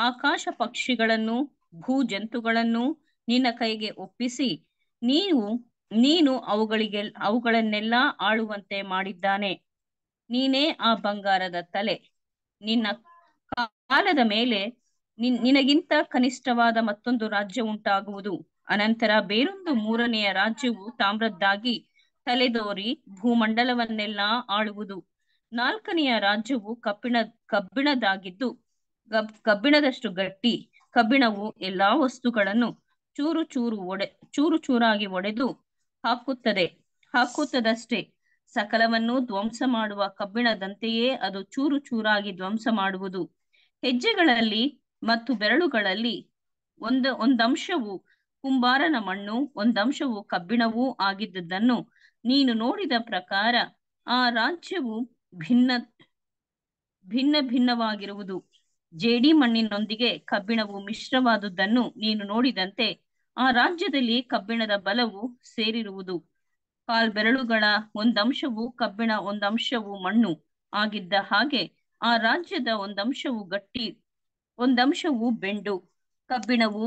ಆಕಾಶ ಪಕ್ಷಿಗಳನ್ನು ಭೂ ಜಂತುಗಳನ್ನು ನಿನ್ನ ಕೈಗೆ ಒಪ್ಪಿಸಿ ನೀವು ನೀನು ಅವುಗಳಿಗೆ ಅವುಗಳನ್ನೆಲ್ಲ ಆಳುವಂತೆ ಮಾಡಿದ್ದಾನೆ ನೀನೇ ಆ ಬಂಗಾರದ ತಲೆ ನಿನ್ನ ಕಾಲದ ಮೇಲೆ ನಿನಗಿಂತ ಕನಿಷ್ಠವಾದ ಮತ್ತೊಂದು ರಾಜ್ಯ ಉಂಟಾಗುವುದು ಅನಂತರ ಬೇರೊಂದು ಮೂರನೆಯ ರಾಜ್ಯವು ತಾಮ್ರದ್ದಾಗಿ ತಲೆದೋರಿ ಭೂಮಂಡಲವನ್ನೆಲ್ಲ ಆಳುವುದು ನಾಲ್ಕನೆಯ ರಾಜ್ಯವು ಕಬ್ಬಿಣ ಕಬ್ಬಿಣದಾಗಿದ್ದು ಕಬ್ಬಿಣದಷ್ಟು ಗಟ್ಟಿ ಕಬ್ಬಿಣವು ಎಲ್ಲಾ ವಸ್ತುಗಳನ್ನು ಚೂರು ಚೂರು ಒಡೆ ಚೂರು ಚೂರಾಗಿ ಒಡೆದು ಹಾಕುತ್ತದೆ ಹಾಕುತ್ತದಷ್ಟೇ ಸಕಲವನ್ನು ಧ್ವಂಸ ಮಾಡುವ ಕಬ್ಬಿಣದಂತೆಯೇ ಅದು ಚೂರು ಚೂರಾಗಿ ಧ್ವಂಸ ಮಾಡುವುದು ಹೆಜ್ಜೆಗಳಲ್ಲಿ ಮತ್ತು ಬೆರಳುಗಳಲ್ಲಿ ಒಂದ ಒಂದಂಶವು ಕುಂಬಾರನ ಮಣ್ಣು ಒಂದಂಶವು ಕಬ್ಬಿಣವೂ ಆಗಿದ್ದುದನ್ನು ನೀನು ನೋಡಿದ ಪ್ರಕಾರ ಆ ರಾಜ್ಯವು ಭಿನ್ನ ಭಿನ್ನ ಭಿನ್ನವಾಗಿರುವುದು ಜೇಡಿ ಮಣ್ಣಿನೊಂದಿಗೆ ಕಬ್ಬಿಣವು ಮಿಶ್ರವಾದುದನ್ನು ನೀನು ನೋಡಿದಂತೆ ಆ ರಾಜ್ಯದಲ್ಲಿ ಕಬ್ಬಿಣದ ಬಲವು ಸೇರಿರುವುದು ಕಾಲ್ ಬೆರಳುಗಳ ಒಂದಂಶವು ಕಬ್ಬಿಣ ಒಂದಂಶವು ಮಣ್ಣು ಆಗಿದ್ದ ಹಾಗೆ ಆ ರಾಜ್ಯದ ಒಂದಂಶವು ಗಟ್ಟಿ ಒಂದಂಶವು ಬೆಂಡು ಕಬ್ಬಿಣವು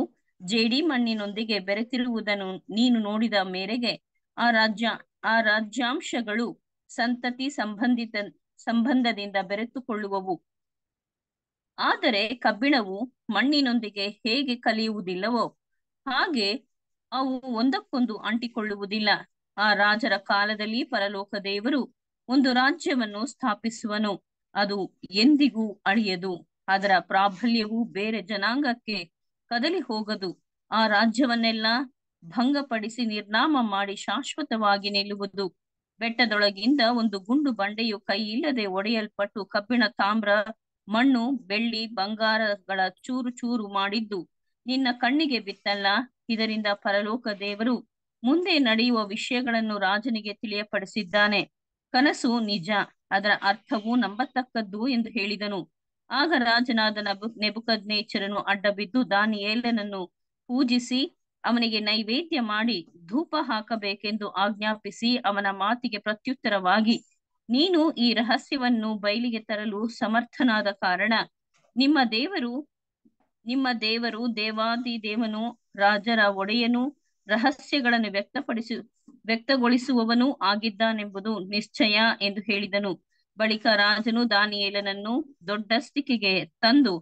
ಜೇಡಿ ಮಣ್ಣಿನೊಂದಿಗೆ ಬೆರೆತಿರುವುದನ್ನು ನೀನು ನೋಡಿದ ಮೇರೆಗೆ ಆ ರಾಜ್ಯ ಆ ರಾಜ್ಯಾಂಶಗಳು ಸಂತತಿ ಸಂಬಂಧಿತ ಸಂಬಂಧದಿಂದ ಬೆರೆತುಕೊಳ್ಳುವವು ಆದರೆ ಕಬ್ಬಿಣವು ಮಣ್ಣಿನೊಂದಿಗೆ ಹೇಗೆ ಕಲಿಯುವುದಿಲ್ಲವೋ ಹಾಗೆ ಅವು ಒಂದಕ್ಕೊಂದು ಅಂಟಿಕೊಳ್ಳುವುದಿಲ್ಲ ಆ ರಾಜರ ಕಾಲದಲ್ಲಿ ಪರಲೋಕ ದೇವರು ಒಂದು ರಾಜ್ಯವನ್ನು ಸ್ಥಾಪಿಸುವನು ಅದು ಎಂದಿಗೂ ಅಳಿಯದು ಅದರ ಪ್ರಾಬಲ್ಯವು ಬೇರೆ ಜನಾಂಗಕ್ಕೆ ಕದಲಿ ಹೋಗದು ಆ ರಾಜ್ಯವನ್ನೆಲ್ಲ ಭಂಗಪಡಿಸಿ ನಿರ್ನಾಮ ಮಾಡಿ ಶಾಶ್ವತವಾಗಿ ನಿಲ್ಲುವುದು ಬೆಟ್ಟದೊಳಗಿಂದ ಒಂದು ಗುಂಡು ಬಂಡೆಯು ಇಲ್ಲದೆ ಒಡೆಯಲ್ಪಟ್ಟು ಕಬ್ಬಿಣ ತಾಮ್ರ ಮಣ್ಣು ಬೆಳ್ಳಿ ಬಂಗಾರಗಳ ಚೂರು ಚೂರು ಮಾಡಿದ್ದು ನಿನ್ನ ಕಣ್ಣಿಗೆ ಬಿತ್ತಲ್ಲ ಇದರಿಂದ ಪರಲೋಕ ದೇವರು ಮುಂದೆ ನಡೆಯುವ ವಿಷಯಗಳನ್ನು ರಾಜನಿಗೆ ತಿಳಿಯಪಡಿಸಿದ್ದಾನೆ ಕನಸು ನಿಜ ಅದರ ಅರ್ಥವು ನಂಬತಕ್ಕದ್ದು ಎಂದು ಹೇಳಿದನು ಆಗ ರಾಜನಾದ ನಬು ನೆಬುಕದ್ನೇಚರನು ಅಡ್ಡಬಿದ್ದು ದಾನಿಯೇಲನನ್ನು ಪೂಜಿಸಿ ಅವನಿಗೆ ನೈವೇದ್ಯ ಮಾಡಿ ಧೂಪ ಹಾಕಬೇಕೆಂದು ಆಜ್ಞಾಪಿಸಿ ಅವನ ಮಾತಿಗೆ ಪ್ರತ್ಯುತ್ತರವಾಗಿ ನೀನು ಈ ರಹಸ್ಯವನ್ನು ಬಯಲಿಗೆ ತರಲು ಸಮರ್ಥನಾದ ಕಾರಣ ನಿಮ್ಮ ದೇವರು ನಿಮ್ಮ ದೇವರು ದೇವಾದಿ ದೇವನು ರಾಜರ ಒಡೆಯನು ರಹಸ್ಯಗಳನ್ನು ವ್ಯಕ್ತಪಡಿಸಿ ವ್ಯಕ್ತಗೊಳಿಸುವವನು ಆಗಿದ್ದಾನೆಂಬುದು ನಿಶ್ಚಯ ಎಂದು ಹೇಳಿದನು ಬಳಿಕ ರಾಜನು ದಾನಿಯೇಲನನ್ನು ದೊಡ್ಡ ತಂದು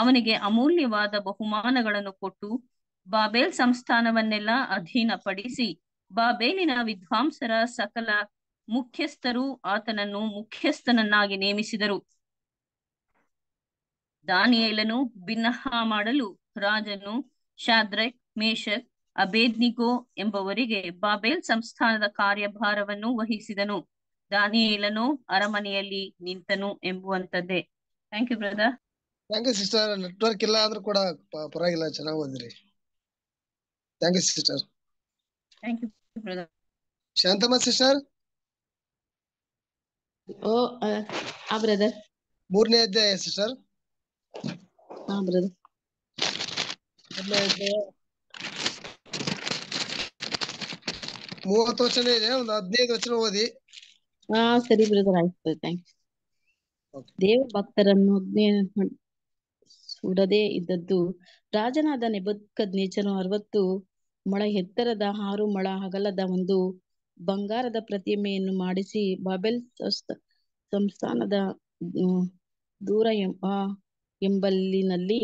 ಅವನಿಗೆ ಅಮೂಲ್ಯವಾದ ಬಹುಮಾನಗಳನ್ನು ಕೊಟ್ಟು ಬಾಬೇಲ್ ಸಂಸ್ಥಾನವನ್ನೆಲ್ಲ ಅಧೀನಪಡಿಸಿ ಬಾಬೇಲಿನ ವಿದ್ವಾಂಸರ ಸಕಲ ಮುಖ್ಯಸ್ಥರು ಆತನನ್ನು ಮುಖ್ಯಸ್ಥನನ್ನಾಗಿ ನೇಮಿಸಿದರು ದಾನಿಯೇಲನು ಭಿನ್ನಹ ಮಾಡಲು ರಾಜನು ಶಾದ್ರಕ್ ಮೇಷಕ್ ಅಬೇದ್ನಿಗೋ ಎಂಬವರಿಗೆ ಬಾಬೇಲ್ ಸಂಸ್ಥಾನದ ಕಾರ್ಯಭಾರವನ್ನು ವಹಿಸಿದನು ದಾನಿಯೇಲನು ಅರಮನೆಯಲ್ಲಿ ನಿಂತನು ಎಂಬುವಂತದ್ದೇ thank you brother thank you sister network ಇಲ್ಲ ಆದ್ರೂ ಕೂಡ ಪರವಾಗಿಲ್ಲ ಚೆನ್ನಾಗಿ ಓದಿರಿ thank you sister thank you brother Shanthamma sister ಓ ಆ ಬ್ರದರ್ ಮೂರನೇ ಅಧ್ಯಾಯ ಸಿಸ್ಟರ್ ಮೂವತ್ತು ವಚನ ಇದೆ ಒಂದು ಹದಿನೈದು ವಚನ ಓದಿ ಹಾ ಸರಿ ಬ್ರದರ್ ಆಯ್ತು ದೇವ ಭಕ್ತರನ್ನು ಅಗ್ನಿ ಸುಡದೇ ಇದ್ದದ್ದು ರಾಜನಾದ ನೆಬದ್ಕದ್ ನೇಚನು ಅರವತ್ತು ಮೊಳ ಎತ್ತರದ ಆರು ಮೊಳ ಅಗಲದ ಒಂದು ಬಂಗಾರದ ಪ್ರತಿಮೆಯನ್ನು ಮಾಡಿಸಿ ಬಾಬೆಲ್ ಸಂಸ್ಥಾನದ ದೂರ ಎಂಬ ಎಂಬಲ್ಲಿನಲ್ಲಿ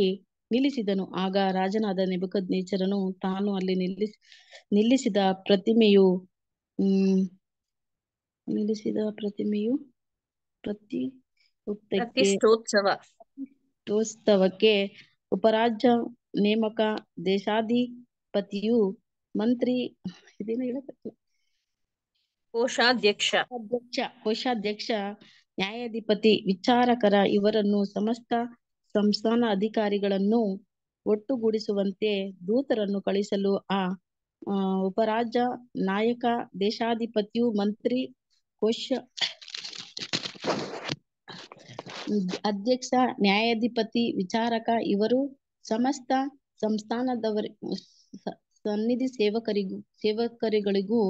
ನಿಲ್ಲಿಸಿದನು ಆಗ ರಾಜನಾದ ನೆಬಕದ್ ತಾನು ಅಲ್ಲಿ ನಿಲ್ಲಿಸಿ ನಿಲ್ಲಿಸಿದ ಪ್ರತಿಮೆಯು ಹ್ಮ್ ನಿಲ್ಲಿಸಿದ ಪ್ರತಿಮೆಯು ಪ್ರತಿ ಪ್ರತಿಷ್ಠೋತ್ಸವಕ್ಕೆ ಉಪರಾಜ್ಯ ನೇಮಕ ದೇಶಾಧಿಪತಿಯು ಮಂತ್ರಿ ಇದೇನು ಕೋಶಾಧ್ಯಕ್ಷ ಅಧ್ಯಕ್ಷ ಕೋಶಾಧ್ಯಕ್ಷ ನ್ಯಾಯಾಧಿಪತಿ ವಿಚಾರಕರ ಇವರನ್ನು ಸಮಸ್ತ ಸಂಸ್ಥಾನ ಅಧಿಕಾರಿಗಳನ್ನು ಒಟ್ಟುಗೂಡಿಸುವಂತೆ ದೂತರನ್ನು ಕಳಿಸಲು ಆ ಉಪರಾಜ ನಾಯಕ ದೇಶಾಧಿಪತಿಯು ಮಂತ್ರಿ ಕೋಶ ಅಧ್ಯಕ್ಷ ನ್ಯಾಯಾಧಿಪತಿ ವಿಚಾರಕ ಇವರು ಸಮಸ್ತ ಸಂಸ್ಥಾನದವರಿ ಸನ್ನಿಧಿ ಸೇವಕರಿಗೂ ಸೇವಕರಿಗಳಿಗೂ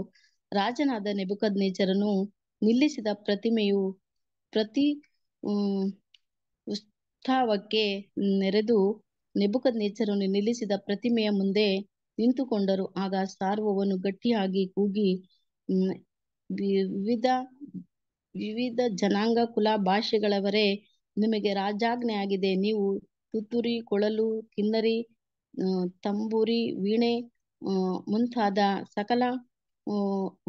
ರಾಜನಾದ ನೆಬುಕದ್ ನೇಚರನು ನಿಲ್ಲಿಸಿದ ಪ್ರತಿಮೆಯು ಪ್ರತಿ ಉತ್ಸವಕ್ಕೆ ನೆರೆದು ನೆಬುಕದ್ ನೇಚರನ್ನು ನಿಲ್ಲಿಸಿದ ಪ್ರತಿಮೆಯ ಮುಂದೆ ನಿಂತುಕೊಂಡರು ಆಗ ಸಾರ್ವವನ್ನು ಗಟ್ಟಿಯಾಗಿ ಕೂಗಿ ವಿವಿಧ ವಿವಿಧ ಜನಾಂಗ ಕುಲ ಭಾಷೆಗಳವರೇ ನಿಮಗೆ ರಾಜಾಜ್ಞೆ ಆಗಿದೆ ನೀವು ತುತ್ತುರಿ ಕೊಳಲು ಕಿನ್ನರಿ ತಂಬೂರಿ ವೀಣೆ ಮುಂತಾದ ಸಕಲ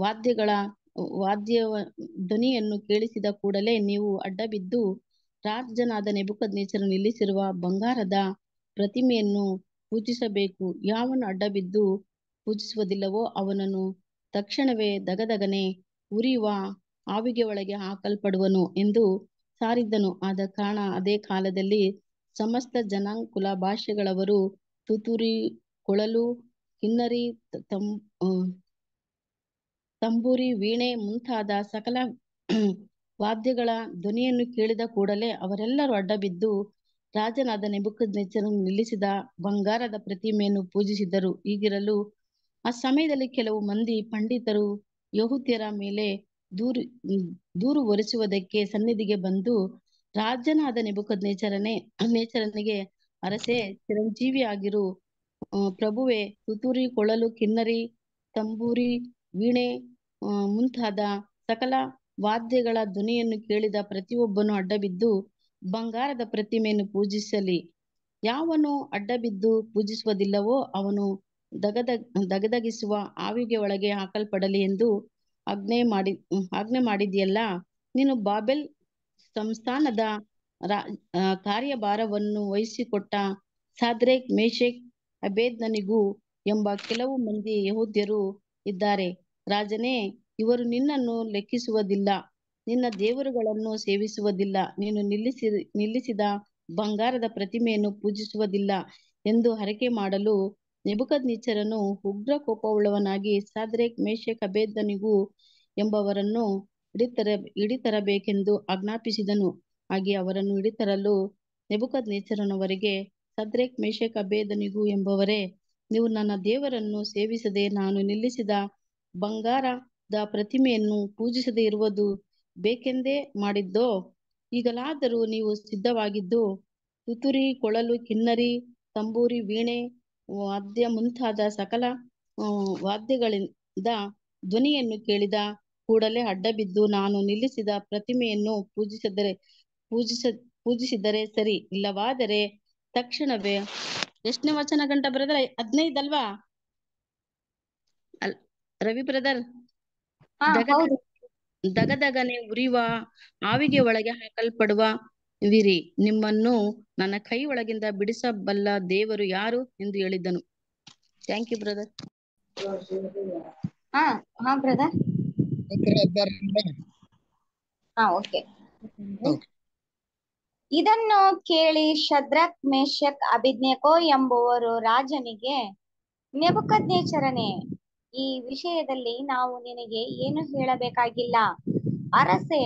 ವಾದ್ಯಗಳ ವಾದ್ಯ ಧ್ವನಿಯನ್ನು ಕೇಳಿಸಿದ ಕೂಡಲೇ ನೀವು ಅಡ್ಡಬಿದ್ದು ರಾಜನಾದ ನೆಬುಕದ್ ನೇಚರು ನಿಲ್ಲಿಸಿರುವ ಬಂಗಾರದ ಪ್ರತಿಮೆಯನ್ನು ಪೂಜಿಸಬೇಕು ಯಾವನು ಅಡ್ಡಬಿದ್ದು ಪೂಜಿಸುವುದಿಲ್ಲವೋ ಅವನನ್ನು ತಕ್ಷಣವೇ ದಗದಗನೆ ಉರಿಯುವ ಆವಿಗೆ ಒಳಗೆ ಹಾಕಲ್ಪಡುವನು ಎಂದು ಸಾರಿದ್ದನು ಆದ ಕಾರಣ ಅದೇ ಕಾಲದಲ್ಲಿ ಸಮಸ್ತ ಜನಾಂಕುಲ ಭಾಷೆಗಳವರು ತುತುರಿ ಕೊಳಲು ಕಿನ್ನರಿ ತಂ ತಂಬೂರಿ ವೀಣೆ ಮುಂತಾದ ಸಕಲ ವಾದ್ಯಗಳ ಧ್ವನಿಯನ್ನು ಕೇಳಿದ ಕೂಡಲೇ ಅವರೆಲ್ಲರೂ ಅಡ್ಡಬಿದ್ದು ರಾಜನಾದ ನೆಬುಕದ್ನೆಚ್ಚರನ್ನು ನಿಲ್ಲಿಸಿದ ಬಂಗಾರದ ಪ್ರತಿಮೆಯನ್ನು ಪೂಜಿಸಿದರು ಈಗಿರಲು ಆ ಸಮಯದಲ್ಲಿ ಕೆಲವು ಮಂದಿ ಪಂಡಿತರು ಯಹೂದ್ಯರ ಮೇಲೆ ದೂರು ದೂರು ಒರೆಸುವುದಕ್ಕೆ ಸನ್ನಿಧಿಗೆ ಬಂದು ರಾಜನಾದ ನೆಬುಕದ್ ನೇಚರನೇ ನೇಚರನಿಗೆ ಅರಸೆ ಚಿರಂಜೀವಿ ಆಗಿರು ಪ್ರಭುವೆ ತುತೂರಿ ಕೊಳಲು ಕಿನ್ನರಿ ತಂಬೂರಿ ವೀಣೆ ಮುಂತಾದ ಸಕಲ ವಾದ್ಯಗಳ ಧ್ವನಿಯನ್ನು ಕೇಳಿದ ಪ್ರತಿಯೊಬ್ಬನು ಅಡ್ಡಬಿದ್ದು ಬಂಗಾರದ ಪ್ರತಿಮೆಯನ್ನು ಪೂಜಿಸಲಿ ಯಾವನು ಅಡ್ಡಬಿದ್ದು ಪೂಜಿಸುವುದಿಲ್ಲವೋ ಅವನು ದಗದ ದಗದಗಿಸುವ ಆವಿಗೆ ಒಳಗೆ ಹಾಕಲ್ಪಡಲಿ ಎಂದು ಆಜ್ಞೆ ಮಾಡಿ ಆಜ್ಞೆ ಮಾಡಿದೆಯಲ್ಲ ನೀನು ಬಾಬೆಲ್ ಸಂಸ್ಥಾನದ ಕಾರ್ಯಭಾರವನ್ನು ವಹಿಸಿಕೊಟ್ಟ ಸಾದ್ರೇಕ್ ಮೇಷೆಕ್ ಅಬೇದ್ನನಿಗೂ ಎಂಬ ಕೆಲವು ಮಂದಿ ಯಹೋದ್ಯರು ಇದ್ದಾರೆ ರಾಜನೇ ಇವರು ನಿನ್ನನ್ನು ಲೆಕ್ಕಿಸುವುದಿಲ್ಲ ನಿನ್ನ ದೇವರುಗಳನ್ನು ಸೇವಿಸುವುದಿಲ್ಲ ನೀನು ನಿಲ್ಲಿಸಿ ನಿಲ್ಲಿಸಿದ ಬಂಗಾರದ ಪ್ರತಿಮೆಯನ್ನು ಪೂಜಿಸುವುದಿಲ್ಲ ಎಂದು ಹರಕೆ ಮಾಡಲು ನೆಬುಕದ್ ನಿಚ್ಚರನು ಉಗ್ರ ಕೋಪವುಳ್ಳವನಾಗಿ ಸದ್ರೇಕ್ ಮೇಷೆ ಕಬೇದನಿಗೂ ಎಂಬವರನ್ನು ಇಡಿತರ ಇಡಿತರಬೇಕೆಂದು ಆಜ್ಞಾಪಿಸಿದನು ಹಾಗೆ ಅವರನ್ನು ಹಿಡಿತರಲು ನೆಬುಕದ್ ನೇಚರನವರಿಗೆ ಸದ್ರೆಕ್ ಮೇಷೆ ಕಬೇದನಿಗೂ ಎಂಬವರೇ ನೀವು ನನ್ನ ದೇವರನ್ನು ಸೇವಿಸದೆ ನಾನು ನಿಲ್ಲಿಸಿದ ಬಂಗಾರದ ಪ್ರತಿಮೆಯನ್ನು ಪೂಜಿಸದೆ ಇರುವುದು ಬೇಕೆಂದೇ ಮಾಡಿದ್ದೋ ಈಗಲಾದರೂ ನೀವು ಸಿದ್ಧವಾಗಿದ್ದು ತುತುರಿ ಕೊಳಲು ಕಿನ್ನರಿ ತಂಬೂರಿ ವೀಣೆ ವಾದ್ಯ ಮುಂತಾದ ಸಕಲ ವಾದ್ಯಗಳಿಂದ ಧ್ವನಿಯನ್ನು ಕೇಳಿದ ಕೂಡಲೇ ಅಡ್ಡಬಿದ್ದು ನಾನು ನಿಲ್ಲಿಸಿದ ಪ್ರತಿಮೆಯನ್ನು ಪೂಜಿಸಿದರೆ ಪೂಜಿಸ ಪೂಜಿಸಿದರೆ ಸರಿ ಇಲ್ಲವಾದರೆ ತಕ್ಷಣವೇ ಎಷ್ಟನೇ ವಚನ ಗಂಟ ಬರೆದ್ರೆ ಅಲ್ವಾ ರವಿ ಬ್ರದರ್ ದಗದಗನೆ ಉರಿವ ಆವಿಗೆ ಒಳಗೆ ಹಾಕಲ್ಪಡುವ ವಿರಿ ನಿಮ್ಮನ್ನು ನನ್ನ ಕೈ ಒಳಗಿಂದ ಬಿಡಿಸಬಲ್ಲ ದೇವರು ಯಾರು ಎಂದು ಹೇಳಿದ್ದನು ಥ್ಯಾಂಕ್ ಯು ಬ್ರದರ್ ಇದನ್ನು ಕೇಳಿ ಶದ್ರಕ್ ಮೇಷಕ್ ಅಭಿಜ್ಞಕೋ ಎಂಬುವರು ರಾಜನಿಗೆ ನೆಬುಕದ್ನೇಚರನೇ ಈ ವಿಷಯದಲ್ಲಿ ನಾವು ನಿನಗೆ ಏನು ಹೇಳಬೇಕಾಗಿಲ್ಲ ಅರಸೆ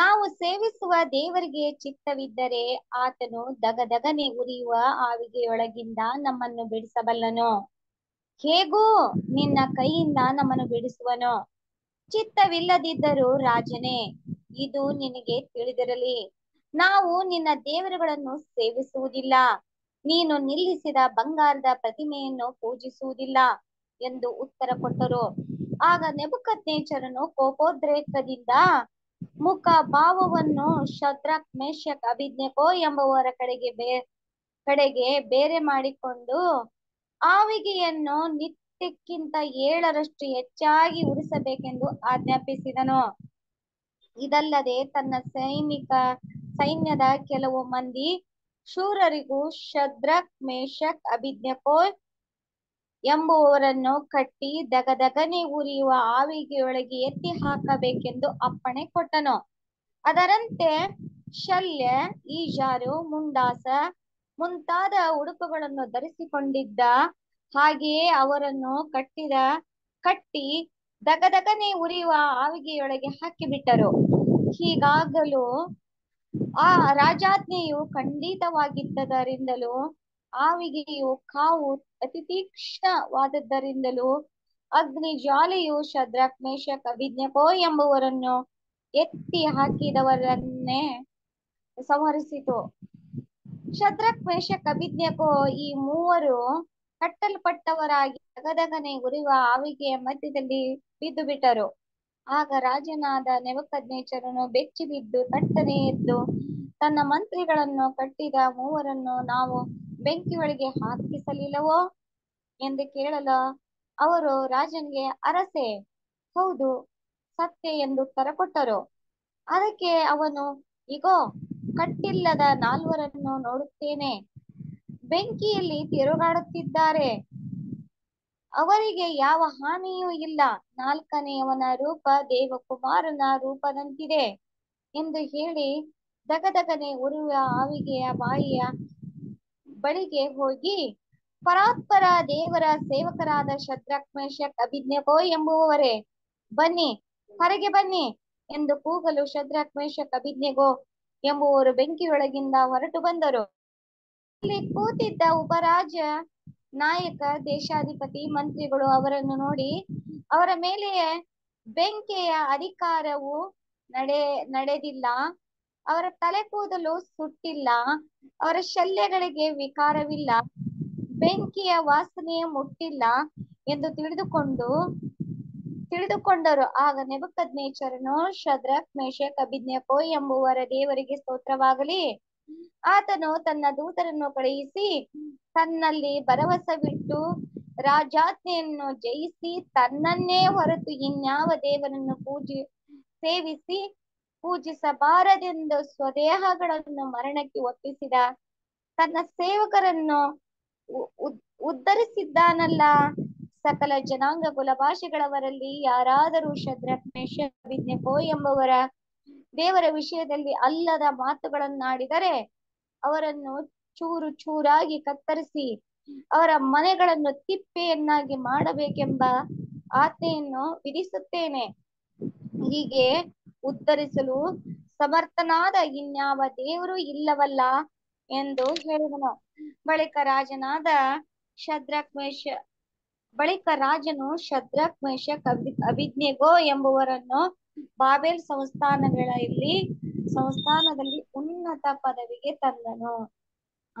ನಾವು ಸೇವಿಸುವ ದೇವರಿಗೆ ಚಿತ್ತವಿದ್ದರೆ ಆತನು ದಗದಗನೆ ಉರಿಯುವ ಆವಿಗೆಯೊಳಗಿಂದ ನಮ್ಮನ್ನು ಬಿಡಿಸಬಲ್ಲನು ಹೇಗೂ ನಿನ್ನ ಕೈಯಿಂದ ನಮ್ಮನ್ನು ಬಿಡಿಸುವನು ಚಿತ್ತವಿಲ್ಲದಿದ್ದರೂ ರಾಜನೇ ಇದು ನಿನಗೆ ತಿಳಿದಿರಲಿ ನಾವು ನಿನ್ನ ದೇವರುಗಳನ್ನು ಸೇವಿಸುವುದಿಲ್ಲ ನೀನು ನಿಲ್ಲಿಸಿದ ಬಂಗಾರದ ಪ್ರತಿಮೆಯನ್ನು ಪೂಜಿಸುವುದಿಲ್ಲ ಎಂದು ಉತ್ತರ ಕೊಟ್ಟರು ಆಗ ನೆಬಕತ್ ನೇಚರನು ಕೋಪೋದ್ರೇಕದಿಂದ ಮುಖ ಭಾವವನ್ನು ಶದ್ರಕ್ ಮೇಷಕ್ ಅಭಿಜ್ಞಕೋ ಎಂಬುವರ ಕಡೆಗೆ ಬೇ ಕಡೆಗೆ ಬೇರೆ ಮಾಡಿಕೊಂಡು ಆವಿಗೆಯನ್ನು ನಿತ್ಯಕ್ಕಿಂತ ಏಳರಷ್ಟು ಹೆಚ್ಚಾಗಿ ಉರಿಸಬೇಕೆಂದು ಆಜ್ಞಾಪಿಸಿದನು ಇದಲ್ಲದೆ ತನ್ನ ಸೈನಿಕ ಸೈನ್ಯದ ಕೆಲವು ಮಂದಿ ಶೂರರಿಗೂ ಶದ್ರಕ್ ಮೇಷಕ್ ಅಭಿಜ್ಞಕೋಯ್ ಎಂಬುವವರನ್ನು ಕಟ್ಟಿ ದಗದಗನೆ ಉರಿಯುವ ಆವಿಗೆಯೊಳಗೆ ಎತ್ತಿ ಹಾಕಬೇಕೆಂದು ಅಪ್ಪಣೆ ಕೊಟ್ಟನು ಅದರಂತೆ ಶಲ್ಯ ಈಜಾರು ಮುಂಡಾಸ ಮುಂತಾದ ಉಡುಪುಗಳನ್ನು ಧರಿಸಿಕೊಂಡಿದ್ದ ಹಾಗೆಯೇ ಅವರನ್ನು ಕಟ್ಟಿದ ಕಟ್ಟಿ ದಗದಗನೆ ಉರಿಯುವ ಆವಿಗೆಯೊಳಗೆ ಹಾಕಿಬಿಟ್ಟರು ಹೀಗಾಗಲೂ ಆ ರಾಜಾಜ್ಞೆಯು ಖಂಡಿತವಾಗಿದ್ದದರಿಂದಲೂ ಆವಿಗೆಯು ಕಾವು ಅತಿ ತೀಕ್ಷ್ಣವಾದದ್ದರಿಂದಲೂ ಅಗ್ನಿ ಜ್ವಾಲೆಯು ಶದ್ರಕ್ ಮೇಷಕ್ ಅಭಿಜ್ಞಕೋ ಎಂಬುವರನ್ನು ಎತ್ತಿ ಹಾಕಿದವರನ್ನೇ ಸಂಹರಿಸಿತು ಶದ್ರಕ್ ಮೇಷಕ್ ಈ ಮೂವರು ಕಟ್ಟಲ್ಪಟ್ಟವರಾಗಿ ಅಗದಗನೆ ಉರಿಯುವ ಆವಿಗೆಯ ಮಧ್ಯದಲ್ಲಿ ಬಿದ್ದು ಬಿಟ್ಟರು ಆಗ ರಾಜನಾದ ನೆವಕದ್ನೇಚರನು ಬೆಚ್ಚಿ ಬಿದ್ದು ತಟ್ಟನೆ ಎದ್ದು ತನ್ನ ಮಂತ್ರಿಗಳನ್ನು ಕಟ್ಟಿದ ಮೂವರನ್ನು ನಾವು ಬೆಂಕಿ ಒಳಗೆ ಹಾಕಿಸಲಿಲ್ಲವೋ ಎಂದು ಕೇಳಲು ಅವರು ರಾಜನಿಗೆ ಅರಸೆ ಹೌದು ಸತ್ಯ ಎಂದು ಉತ್ತರ ಕೊಟ್ಟರು ಅದಕ್ಕೆ ಅವನು ಇಗೋ ಕಟ್ಟಿಲ್ಲದ ನಾಲ್ವರನ್ನು ನೋಡುತ್ತೇನೆ ಬೆಂಕಿಯಲ್ಲಿ ತಿರುಗಾಡುತ್ತಿದ್ದಾರೆ ಅವರಿಗೆ ಯಾವ ಹಾನಿಯೂ ಇಲ್ಲ ನಾಲ್ಕನೆಯವನ ರೂಪ ದೇವಕುಮಾರನ ರೂಪದಂತಿದೆ ಎಂದು ಹೇಳಿ ದಗದಗನೆ ಉರುವ ಆವಿಗೆಯ ಬಾಯಿಯ ಬಳಿಗೆ ಹೋಗಿ ಪರಾತ್ಪರ ದೇವರ ಸೇವಕರಾದ ಶತ್ರಕ್ಮೇಶಕ್ ಅಭಿಜ್ಞೆಗೋ ಅಭಿಜ್ಞಕೋ ಎಂಬುವವರೇ ಬನ್ನಿ ಹೊರಗೆ ಬನ್ನಿ ಎಂದು ಕೂಗಲು ಶತ್ರಕ್ಮೇಶಕ್ ಅಭಿಜ್ಞೆಗೋ ಎಂಬುವರು ಬೆಂಕಿಯೊಳಗಿಂದ ಹೊರಟು ಬಂದರು ಇಲ್ಲಿ ಕೂತಿದ್ದ ಉಪರಾಜ ನಾಯಕ ದೇಶಾಧಿಪತಿ ಮಂತ್ರಿಗಳು ಅವರನ್ನು ನೋಡಿ ಅವರ ಮೇಲೆಯೇ ಬೆಂಕಿಯ ಅಧಿಕಾರವು ನಡೆ ನಡೆದಿಲ್ಲ ಅವರ ತಲೆ ಕೂದಲು ಸುಟ್ಟಿಲ್ಲ ಅವರ ಶಲ್ಯಗಳಿಗೆ ವಿಕಾರವಿಲ್ಲ ಬೆಂಕಿಯ ವಾಸನೆಯ ಮುಟ್ಟಿಲ್ಲ ಎಂದು ತಿಳಿದುಕೊಂಡು ತಿಳಿದುಕೊಂಡರು ಆಗ ನೆಬಕದ್ ನೇಚರನು ಶದ್ರಕ್ ಮೇಷಕ್ ಎಂಬುವರ ದೇವರಿಗೆ ಸ್ತೋತ್ರವಾಗಲಿ ಆತನು ತನ್ನ ದೂತರನ್ನು ಕಳುಹಿಸಿ ತನ್ನಲ್ಲಿ ಬಿಟ್ಟು ರಾಜಾಜ್ಞೆಯನ್ನು ಜಯಿಸಿ ತನ್ನನ್ನೇ ಹೊರತು ಇನ್ಯಾವ ದೇವರನ್ನು ಪೂಜಿ ಸೇವಿಸಿ ಪೂಜಿಸಬಾರದೆಂದು ಸ್ವದೇಹಗಳನ್ನು ಮರಣಕ್ಕೆ ಒಪ್ಪಿಸಿದ ತನ್ನ ಸೇವಕರನ್ನು ಉದ್ಧರಿಸಿದ್ದಾನಲ್ಲ ಸಕಲ ಜನಾಂಗ ಕುಲ ಭಾಷೆಗಳವರಲ್ಲಿ ಯಾರಾದರೂ ಶದ್ರಕ್ ವಿಜ್ಞಪೋ ಎಂಬವರ ದೇವರ ವಿಷಯದಲ್ಲಿ ಅಲ್ಲದ ಮಾತುಗಳನ್ನಾಡಿದರೆ ಅವರನ್ನು ಚೂರು ಚೂರಾಗಿ ಕತ್ತರಿಸಿ ಅವರ ಮನೆಗಳನ್ನು ತಿಪ್ಪೆಯನ್ನಾಗಿ ಮಾಡಬೇಕೆಂಬ ಆಜ್ಞೆಯನ್ನು ವಿಧಿಸುತ್ತೇನೆ ಹೀಗೆ ಉದ್ಧರಿಸಲು ಸಮರ್ಥನಾದ ಇನ್ಯಾವ ದೇವರು ಇಲ್ಲವಲ್ಲ ಎಂದು ಹೇಳಿದನು ಬಳಿಕ ರಾಜನಾದ ಶದ್ರಕ್ಮೇಶ ಬಳಿಕ ರಾಜನು ಶದ್ರಕ್ಮೇಶ ಕವಿ ಅಭಿಜ್ಞೆಗೋ ಎಂಬುವರನ್ನು ಬಾಬೆಲ್ ಸಂಸ್ಥಾನಗಳಲ್ಲಿ ಸಂಸ್ಥಾನದಲ್ಲಿ ಉನ್ನತ ಪದವಿಗೆ ತಂದನು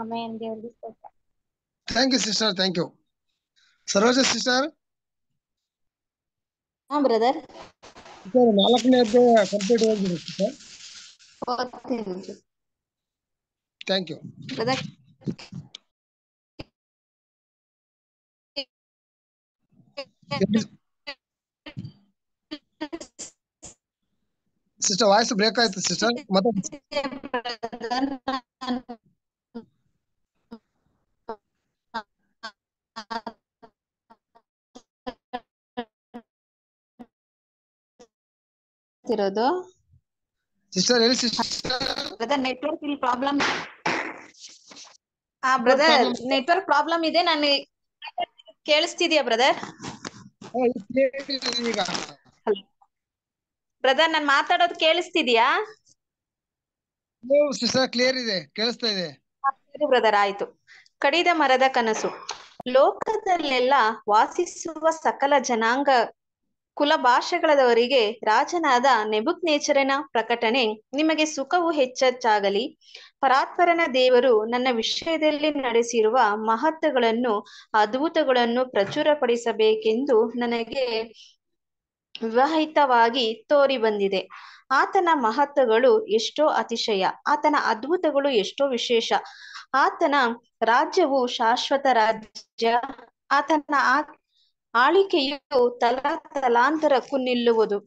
ಆಮೇನ್ ದೇವರಿಗೆ thank you sister thank you Saroja sister ಹಾ ಬ್ರದರ್ ಸರ್ ನಾಲ್ಕನೇದು ಕಂಪ್ಲೀಟ್ ಆಗಿರುತ್ತೆ ಸರ್ ಓದ್ತೀನಿ sir thank you sister voice break ಆಯ್ತು ಸಿಸ್ಟರ್ ಮತ್ತೆ ತಿರೋದು ಸಿಸ್ಟರ್ ಹೇಳಿ ಬ್ರದರ್ ನೆಟ್ವರ್ಕ್ ಇಲ್ಲಿ ಪ್ರಾಬ್ಲಮ್ ಆ ಬ್ರದರ್ ನೆಟ್ವರ್ಕ್ ಪ್ರಾಬ್ಲಮ್ ಇದೆ ನಾನು ಕೇಳಿಸ್ತಿದ್ಯಾ ಬ್ರದರ್ ಬ್ರದರ್ ನಾನು ಮಾತಾಡೋದು ಕೇಳಿಸ್ತಿದ್ಯಾ ಸಿಸ್ಟರ್ ಕ್ಲಿಯರ್ ಇದೆ ಕೇಳಿಸ್ತಾ ಇದೆ ಬ್ರದರ್ ಆಯ್ತು ಕಡಿದ ಮರದ ಕನಸು ಲೋಕದಲ್ಲೆಲ್ಲ ವಾಸಿಸುವ ಸಕಲ ಜನಾಂಗ ಕುಲ ಭಾಷೆಗಳದವರಿಗೆ ರಾಜನಾದ ನೆಬುಕ್ ನೇಚರನ ಪ್ರಕಟಣೆ ನಿಮಗೆ ಸುಖವು ಹೆಚ್ಚಾಗಲಿ ಪರಾತ್ಪರನ ದೇವರು ನನ್ನ ವಿಷಯದಲ್ಲಿ ನಡೆಸಿರುವ ಮಹತ್ವಗಳನ್ನು ಅದ್ಭುತಗಳನ್ನು ಪ್ರಚುರಪಡಿಸಬೇಕೆಂದು ನನಗೆ ವಿವಾಹಿತವಾಗಿ ತೋರಿ ಬಂದಿದೆ ಆತನ ಮಹತ್ವಗಳು ಎಷ್ಟೋ ಅತಿಶಯ ಆತನ ಅದ್ಭುತಗಳು ಎಷ್ಟೋ ವಿಶೇಷ ಆತನ ರಾಜ್ಯವು ಶಾಶ್ವತ ರಾಜ್ಯ ಆತನ ಆಳಿಕೆಯು ತಲಾ ನಿಲ್ಲುವುದು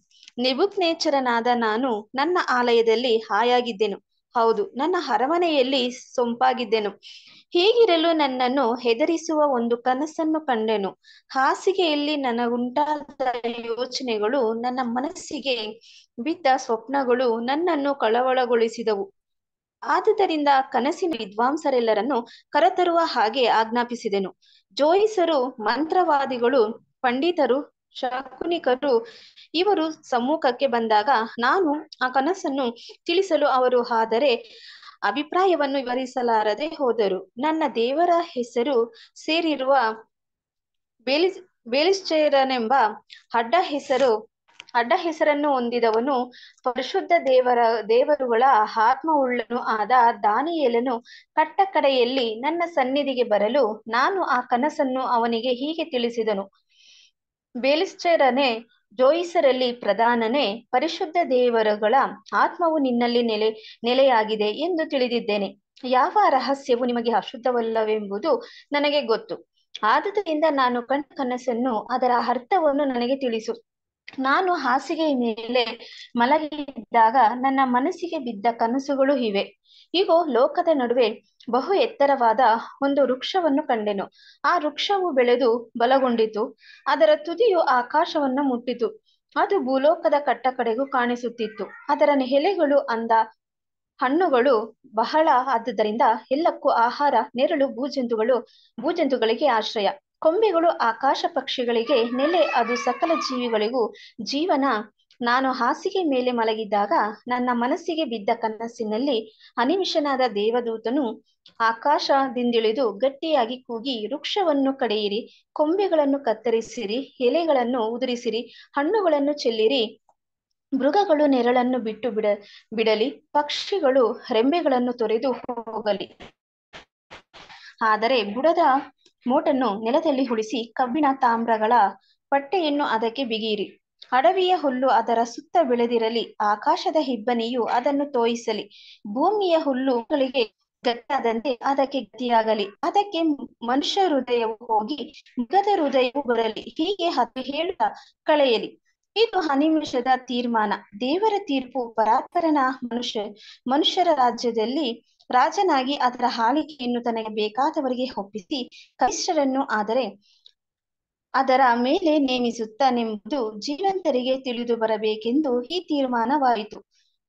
ನಿಬುಕ್ ನೇಚರನಾದ ನಾನು ನನ್ನ ಆಲಯದಲ್ಲಿ ಹಾಯಾಗಿದ್ದೆನು ಹೌದು ನನ್ನ ಅರಮನೆಯಲ್ಲಿ ಸೊಂಪಾಗಿದ್ದೆನು ಹೀಗಿರಲು ನನ್ನನ್ನು ಹೆದರಿಸುವ ಒಂದು ಕನಸನ್ನು ಕಂಡೆನು ಹಾಸಿಗೆಯಲ್ಲಿ ನನಗುಂಟಾದ ಯೋಚನೆಗಳು ನನ್ನ ಮನಸ್ಸಿಗೆ ಬಿದ್ದ ಸ್ವಪ್ನಗಳು ನನ್ನನ್ನು ಕಳವಳಗೊಳಿಸಿದವು ಆದುದರಿಂದ ಕನಸಿನ ವಿದ್ವಾಂಸರೆಲ್ಲರನ್ನು ಕರೆತರುವ ಹಾಗೆ ಆಜ್ಞಾಪಿಸಿದೆನು ಜೋಯಿಸರು ಮಂತ್ರವಾದಿಗಳು ಪಂಡಿತರು ಶಕುನಿಕರು ಇವರು ಸಮ್ಮುಖಕ್ಕೆ ಬಂದಾಗ ನಾನು ಆ ಕನಸನ್ನು ತಿಳಿಸಲು ಅವರು ಆದರೆ ಅಭಿಪ್ರಾಯವನ್ನು ವಿವರಿಸಲಾರದೆ ಹೋದರು ನನ್ನ ದೇವರ ಹೆಸರು ಸೇರಿರುವ ಬೇಲಿ ಬೇಲಿಶ್ಚೇರನೆಂಬ ಅಡ್ಡ ಹೆಸರು ಅಡ್ಡ ಹೆಸರನ್ನು ಹೊಂದಿದವನು ಪರಿಶುದ್ಧ ದೇವರ ದೇವರುಗಳ ಆತ್ಮವುಳ್ಳನು ಆದ ದಾನಿಯೇಲನು ಕಟ್ಟಕಡೆಯಲ್ಲಿ ನನ್ನ ಸನ್ನಿಧಿಗೆ ಬರಲು ನಾನು ಆ ಕನಸನ್ನು ಅವನಿಗೆ ಹೀಗೆ ತಿಳಿಸಿದನು ಬೇಲಿಸ್ಚರನೇ ಜೋಯಿಸರಲ್ಲಿ ಪ್ರಧಾನನೇ ಪರಿಶುದ್ಧ ದೇವರುಗಳ ಆತ್ಮವು ನಿನ್ನಲ್ಲಿ ನೆಲೆ ನೆಲೆಯಾಗಿದೆ ಎಂದು ತಿಳಿದಿದ್ದೇನೆ ಯಾವ ರಹಸ್ಯವು ನಿಮಗೆ ಅಶುದ್ಧವಲ್ಲವೆಂಬುದು ನನಗೆ ಗೊತ್ತು ಆದುದರಿಂದ ನಾನು ಕಣ್ ಕನಸನ್ನು ಅದರ ಅರ್ಥವನ್ನು ನನಗೆ ತಿಳಿಸು ನಾನು ಹಾಸಿಗೆಯ ಮೇಲೆ ಮಲಗಿದ್ದಾಗ ನನ್ನ ಮನಸ್ಸಿಗೆ ಬಿದ್ದ ಕನಸುಗಳು ಇವೆ ಇಗೋ ಲೋಕದ ನಡುವೆ ಬಹು ಎತ್ತರವಾದ ಒಂದು ವೃಕ್ಷವನ್ನು ಕಂಡೆನು ಆ ವೃಕ್ಷವು ಬೆಳೆದು ಬಲಗೊಂಡಿತು ಅದರ ತುದಿಯು ಆಕಾಶವನ್ನು ಮುಟ್ಟಿತು ಅದು ಭೂಲೋಕದ ಕಡೆಗೂ ಕಾಣಿಸುತ್ತಿತ್ತು ಅದರ ಎಲೆಗಳು ಅಂದ ಹಣ್ಣುಗಳು ಬಹಳ ಆದ್ದರಿಂದ ಎಲ್ಲಕ್ಕೂ ಆಹಾರ ನೆರಳು ಭೂಜಂತುಗಳು ಭೂಜಂತುಗಳಿಗೆ ಆಶ್ರಯ ಕೊಂಬೆಗಳು ಆಕಾಶ ಪಕ್ಷಿಗಳಿಗೆ ನೆಲೆ ಅದು ಸಕಲ ಜೀವಿಗಳಿಗೂ ಜೀವನ ನಾನು ಹಾಸಿಗೆ ಮೇಲೆ ಮಲಗಿದ್ದಾಗ ನನ್ನ ಮನಸ್ಸಿಗೆ ಬಿದ್ದ ಕನಸಿನಲ್ಲಿ ಅನಿಮಿಷನಾದ ದೇವದೂತನು ಆಕಾಶದಿಂದಿಳಿದು ಗಟ್ಟಿಯಾಗಿ ಕೂಗಿ ವೃಕ್ಷವನ್ನು ಕಡೆಯಿರಿ ಕೊಂಬೆಗಳನ್ನು ಕತ್ತರಿಸಿರಿ ಎಲೆಗಳನ್ನು ಉದುರಿಸಿರಿ ಹಣ್ಣುಗಳನ್ನು ಚೆಲ್ಲಿರಿ ಮೃಗಗಳು ನೆರಳನ್ನು ಬಿಟ್ಟು ಬಿಡ ಬಿಡಲಿ ಪಕ್ಷಿಗಳು ರೆಂಬೆಗಳನ್ನು ತೊರೆದು ಹೋಗಲಿ ಆದರೆ ಬುಡದ ಮೋಟನ್ನು ನೆಲದಲ್ಲಿ ಉಳಿಸಿ ಕಬ್ಬಿಣ ತಾಮ್ರಗಳ ಪಟ್ಟೆಯನ್ನು ಅದಕ್ಕೆ ಬಿಗಿಯಿರಿ ಅಡವಿಯ ಹುಲ್ಲು ಅದರ ಸುತ್ತ ಬೆಳೆದಿರಲಿ ಆಕಾಶದ ಹಿಬ್ಬನಿಯು ಅದನ್ನು ತೋಯಿಸಲಿ ಭೂಮಿಯ ಹುಲ್ಲುಗಳಿಗೆ ಗಟ್ಟಾದಂತೆ ಅದಕ್ಕೆ ಗತಿಯಾಗಲಿ ಅದಕ್ಕೆ ಮನುಷ್ಯ ಹೃದಯವು ಹೋಗಿ ಮೃಗದ ಹೃದಯವು ಬರಲಿ ಹೀಗೆ ಅದು ಹೇಳುತ್ತಾ ಕಳೆಯಲಿ ಇದು ಹನಿಮಿಷದ ತೀರ್ಮಾನ ದೇವರ ತೀರ್ಪು ಪರಾತ್ಪರನ ಮನುಷ್ಯ ಮನುಷ್ಯರ ರಾಜ್ಯದಲ್ಲಿ ರಾಜನಾಗಿ ಅದರ ಹಾಲಿಕೆಯನ್ನು ತನಗೆ ಬೇಕಾದವರಿಗೆ ಒಪ್ಪಿಸಿ ಕನಿಷ್ಠರನ್ನು ಆದರೆ ಅದರ ಮೇಲೆ ನೇಮಿಸುತ್ತಾನೆಂಬುದು ಜೀವಂತರಿಗೆ ತಿಳಿದು ಬರಬೇಕೆಂದು ಈ ತೀರ್ಮಾನವಾಯಿತು